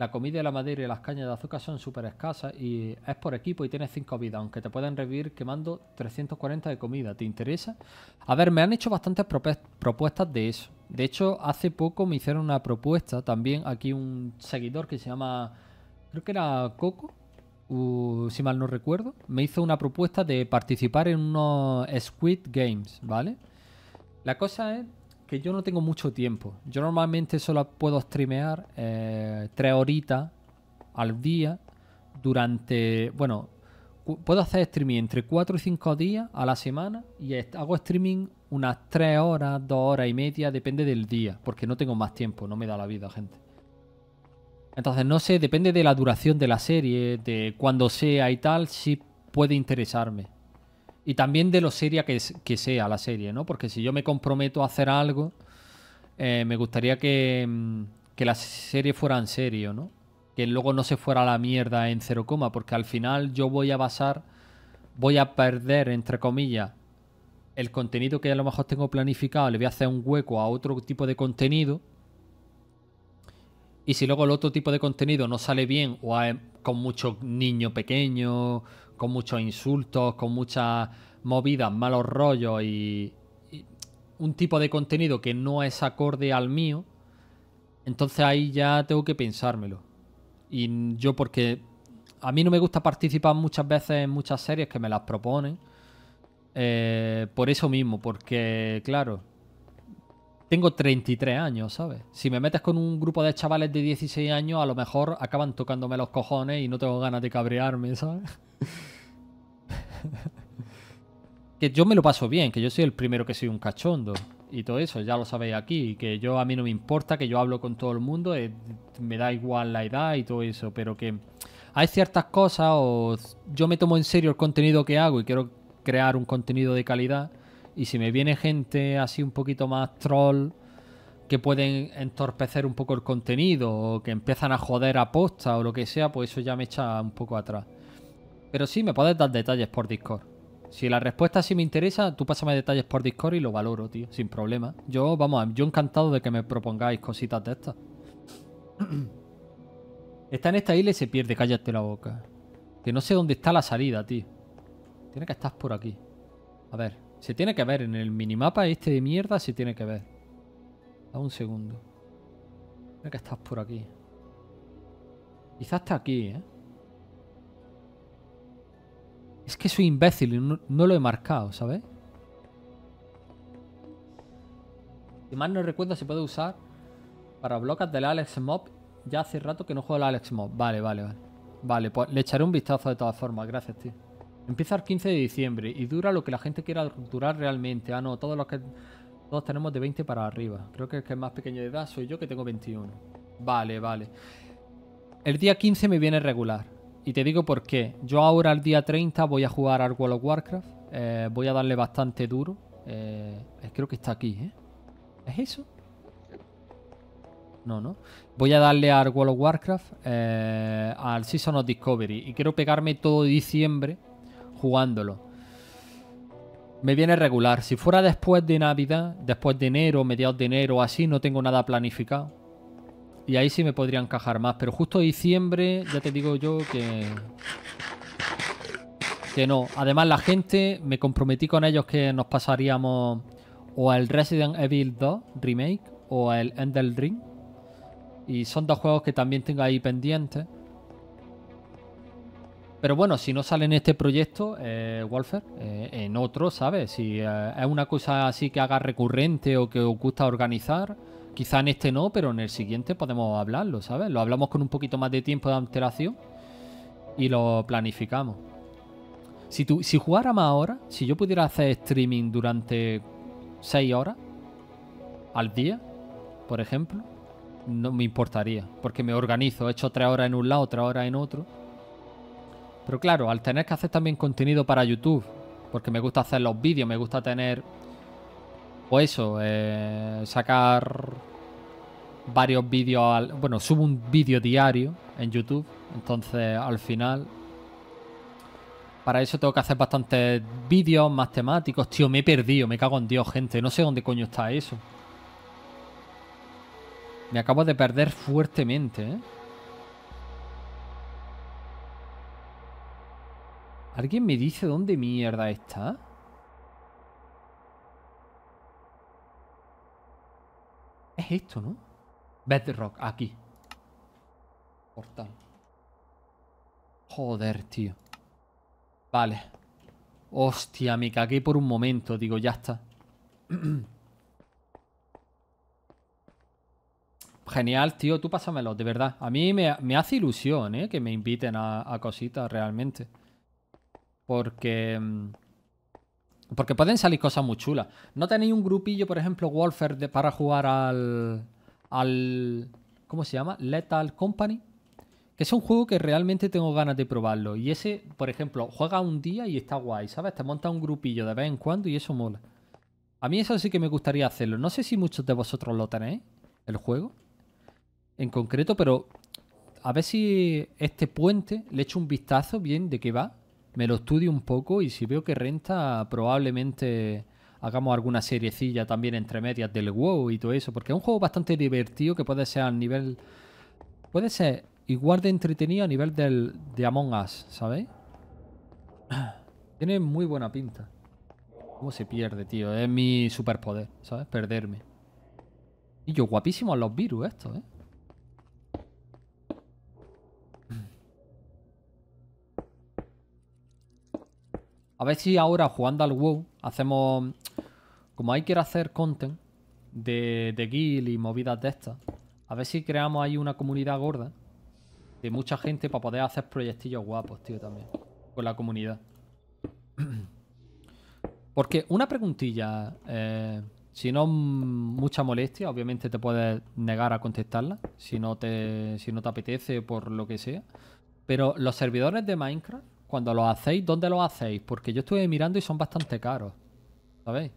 La comida de la madera y las cañas de azúcar son súper escasas y es por equipo y tienes 5 vidas, aunque te pueden revivir quemando 340 de comida. ¿Te interesa? A ver, me han hecho bastantes propuestas de eso. De hecho, hace poco me hicieron una propuesta también aquí un seguidor que se llama, creo que era Coco, si mal no recuerdo, me hizo una propuesta de participar en unos Squid Games, ¿vale? La cosa es que yo no tengo mucho tiempo. Yo normalmente solo puedo streamear eh, tres horitas al día durante, bueno, puedo hacer streaming entre cuatro y cinco días a la semana y hago streaming unas tres horas, dos horas y media, depende del día, porque no tengo más tiempo, no me da la vida, gente. Entonces, no sé, depende de la duración de la serie, de cuándo sea y tal, si puede interesarme. Y también de lo seria que, sea la serie, ¿no? Porque si yo me comprometo a hacer algo, eh, me gustaría que, mm, que la serie fuera en serio, ¿no? Que luego no se fuera a la mierda en cero coma, porque al final yo voy a basar, voy a perder, entre comillas, el contenido que a lo mejor tengo planificado, le voy a hacer un hueco a otro tipo de contenido. Y si luego el otro tipo de contenido no sale bien, o con mucho niño pequeño con muchos insultos, con muchas movidas, malos rollos y, un tipo de contenido que no es acorde al mío, entonces ahí ya tengo que pensármelo. Y yo porque a mí no me gusta participar muchas veces en muchas series que me las proponen. Eh, por eso mismo, porque claro, tengo 33 años, ¿sabes? Si me metes con un grupo de chavales de 16 años, a lo mejor acaban tocándome los cojones y no tengo ganas de cabrearme, ¿sabes? que yo me lo paso bien, que yo soy el primero que soy un cachondo y todo eso, ya lo sabéis aquí, que yo a mí no me importa, que yo hablo con todo el mundo, eh, me da igual la edad y todo eso, pero que hay ciertas cosas o yo me tomo en serio el contenido que hago y quiero crear un contenido de calidad y si me viene gente así un poquito más troll que pueden entorpecer un poco el contenido o que empiezan a joder a posta o lo que sea, pues eso ya me echa un poco atrás. Pero sí, me puedes dar detalles por Discord. Si la respuesta sí me interesa, tú pásame detalles por Discord y lo valoro, tío, sin problema. Yo, vamos, yo encantado de que me propongáis cositas de estas. está en esta isla y se pierde, cállate la boca. Que no sé dónde está la salida, tío. Tiene que estar por aquí. A ver, se tiene que ver en el minimapa este de mierda, se tiene que ver. Da un segundo. Tiene que estar por aquí. Quizás está aquí, ¿eh? Es que soy imbécil y no, lo he marcado, ¿sabes? Si mal no recuerdo, se puede usar para bloques del Alex Mob. Ya hace rato que no juego al Alex Mob. Vale, vale, vale. Vale, pues le echaré un vistazo de todas formas. Gracias, tío. Empieza el 15 de diciembre y dura lo que la gente quiera durar realmente. Ah, no, todos los que... Todos tenemos de 20 para arriba. Creo que el que es más pequeño de edad soy yo, que tengo 21. Vale, vale. El día 15 me viene regular. Y te digo por qué. Yo ahora el día 30 voy a jugar al World of Warcraft. Eh, voy a darle bastante duro. Eh, eh, creo que está aquí, ¿eh? ¿Es eso? No, no. Voy a darle al World of Warcraft, al Season of Discovery. Y quiero pegarme todo diciembre jugándolo. Me viene regular. Si fuera después de Navidad, después de enero, mediados de enero, así, no tengo nada planificado. Y ahí sí me podría encajar más. Pero justo diciembre, ya te digo yo que... Que no. Además la gente, me comprometí con ellos que nos pasaríamos o al Resident Evil 2 Remake o al the Ring. Y son dos juegos que también tengo ahí pendientes. Pero bueno, si no sale en este proyecto, eh, Wolfer, eh, en otro, ¿sabes? Si eh, es una cosa así que haga recurrente o que os gusta organizar, Quizá en este no, pero en el siguiente podemos hablarlo, ¿sabes? Lo hablamos con un poquito más de tiempo de alteración y lo planificamos. Si, tú, si jugara más ahora, si yo pudiera hacer streaming durante 6 horas al día, por ejemplo, no me importaría, porque me organizo, he hecho 3 horas en un lado, 3 horas en otro. Pero claro, al tener que hacer también contenido para YouTube, porque me gusta hacer los vídeos, me gusta tener o pues eso, eh, sacar varios vídeos, al, bueno, subo un vídeo diario en YouTube, entonces al final... Para eso tengo que hacer bastantes vídeos más temáticos. Tío, me he perdido, me cago en Dios, gente. No sé dónde coño está eso. Me acabo de perder fuertemente, ¿eh? ¿Alguien me dice dónde mierda está? Es esto, ¿no? Bedrock, aquí. Portal. Joder, tío. Vale. Hostia, me cagué por un momento. Digo, ya está. Genial, tío. Tú pásamelo, de verdad. A mí me, hace ilusión, ¿eh? Que me inviten a cositas realmente. Porque... Mm, porque pueden salir cosas muy chulas. ¿No tenéis un grupillo, por ejemplo, Warfare de, para jugar al. al. ¿Cómo se llama? Lethal Company. Que es un juego que realmente tengo ganas de probarlo. Y ese, por ejemplo, juega un día y está guay, ¿sabes? Te monta un grupillo de vez en cuando y eso mola. A mí eso sí que me gustaría hacerlo. No sé si muchos de vosotros lo tenéis, el juego. En concreto, pero a ver si este puente le echo un vistazo bien de qué va me lo estudio un poco y si veo que renta, probablemente hagamos alguna seriecilla también entre medias del WoW y todo eso, porque es un juego bastante divertido que puede ser al nivel... Puede ser igual de entretenido a nivel del, de Among Us, ¿sabéis? Tiene muy buena pinta. ¿Cómo se pierde, tío? Es mi superpoder, ¿sabes? Perderme. Y yo, a los virus estos, ¿eh? A ver si ahora jugando al WoW hacemos... Como hay que hacer content de, de guild y movidas de estas, a ver si creamos ahí una comunidad gorda de mucha gente para poder hacer proyectillos guapos, tío, también. Con la comunidad. Porque una preguntilla, eh, si no mucha molestia, obviamente te puedes negar a contestarla, si no te, si no te apetece por lo que sea. Pero los servidores de Minecraft cuando lo hacéis, ¿dónde lo hacéis? Porque yo estuve mirando y son bastante caros. ¿Sabéis?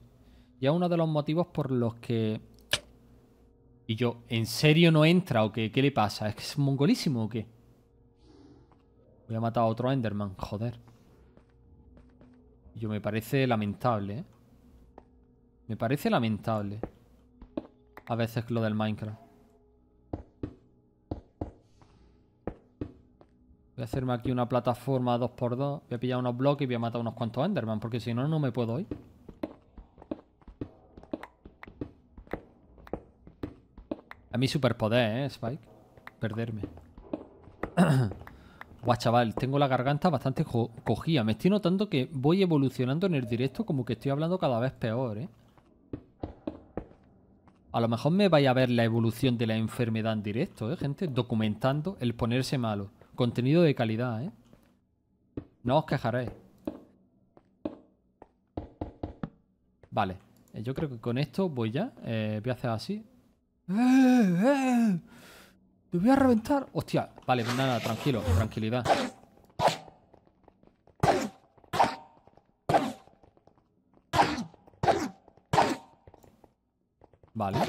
Y es uno de los motivos por los que... Y yo, ¿en serio no entra o qué? ¿Qué le pasa? ¿Es que es mongolísimo o qué? Voy a matar a otro Enderman, joder. Yo me parece lamentable, ¿eh? Me parece lamentable. A veces lo del Minecraft. hacerme aquí una plataforma 2x2. Voy a pillar unos bloques y voy a matar unos cuantos Enderman, porque si no, no me puedo ir. A mí superpoder, ¿eh, Spike? Perderme. Buah, chaval, tengo la garganta bastante cogía, cogida. Me estoy notando que voy evolucionando en el directo como que estoy hablando cada vez peor, ¿eh? A lo mejor me vaya a ver la evolución de la enfermedad en directo, ¿eh, gente? Documentando el ponerse malo. Contenido de calidad, ¿eh? No os quejaréis. Vale. Eh, yo creo que con esto voy ya. Eh, voy a hacer así. ¡Eh, eh! te voy a reventar! ¡Hostia! Vale, pues nada, tranquilo. Tranquilidad. Vale.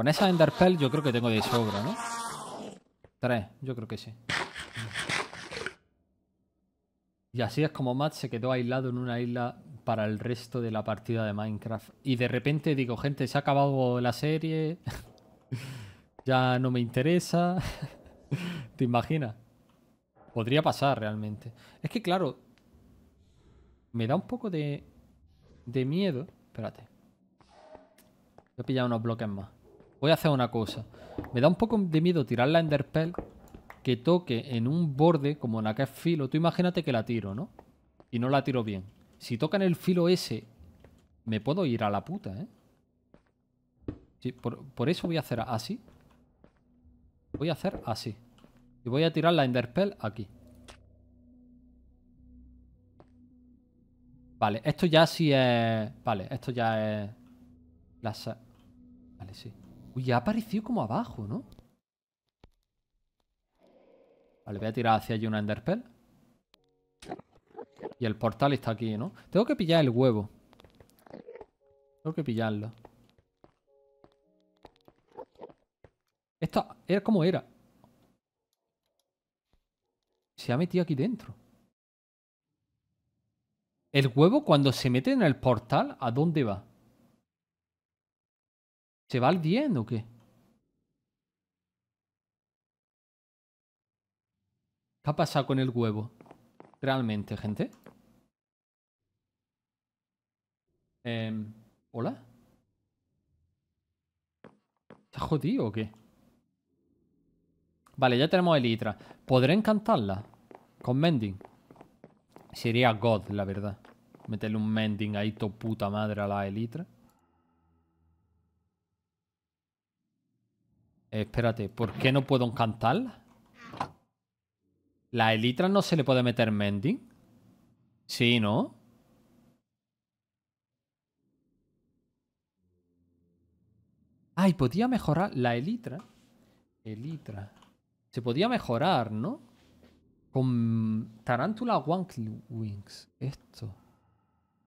Con esa Enderpearl yo creo que tengo de sobra, ¿no? Tres, yo creo que sí. Y así es como Matt se quedó aislado en una isla para el resto de la partida de Minecraft. Y de repente digo, gente, se ha acabado la serie. ya no me interesa. ¿Te imaginas? Podría pasar realmente. Es que claro, me da un poco de, de miedo. Espérate. Voy a pillar unos bloques más. Voy a hacer una cosa. Me da un poco de miedo tirar la Enderpell que toque en un borde como en aquel filo. Tú imagínate que la tiro, ¿no? Y no la tiro bien. Si toca en el filo ese, me puedo ir a la puta, ¿eh? por, eso voy a hacer así. Voy a hacer así. Y voy a tirar la Enderpell aquí. Vale, esto ya sí es... Vale, esto ya es... Vale, sí. Uy, ha aparecido como abajo, ¿no? Vale, voy a tirar hacia allí una enderpell. Y el portal está aquí, ¿no? Tengo que pillar el huevo. Tengo que pillarlo. Esto era como era. Se ha metido aquí dentro. El huevo cuando se mete en el portal, ¿a dónde va? ¿Se va al 10 o qué? ¿Qué ha pasado con el huevo? Realmente, gente. Eh, ¿Hola? ¿Está jodido o qué? Vale, ya tenemos Elitra. ¿Podré encantarla? Con Mending. Sería God, la verdad. Meterle un Mending ahí, to puta madre, a la Elitra. espérate, ¿por qué no puedo encantarla? ¿La elitra no se le puede meter mending? Sí, ¿no? Ay, podía mejorar la elitra. Elitra. Se podía mejorar, ¿no? Con Tarantula Wings. Esto.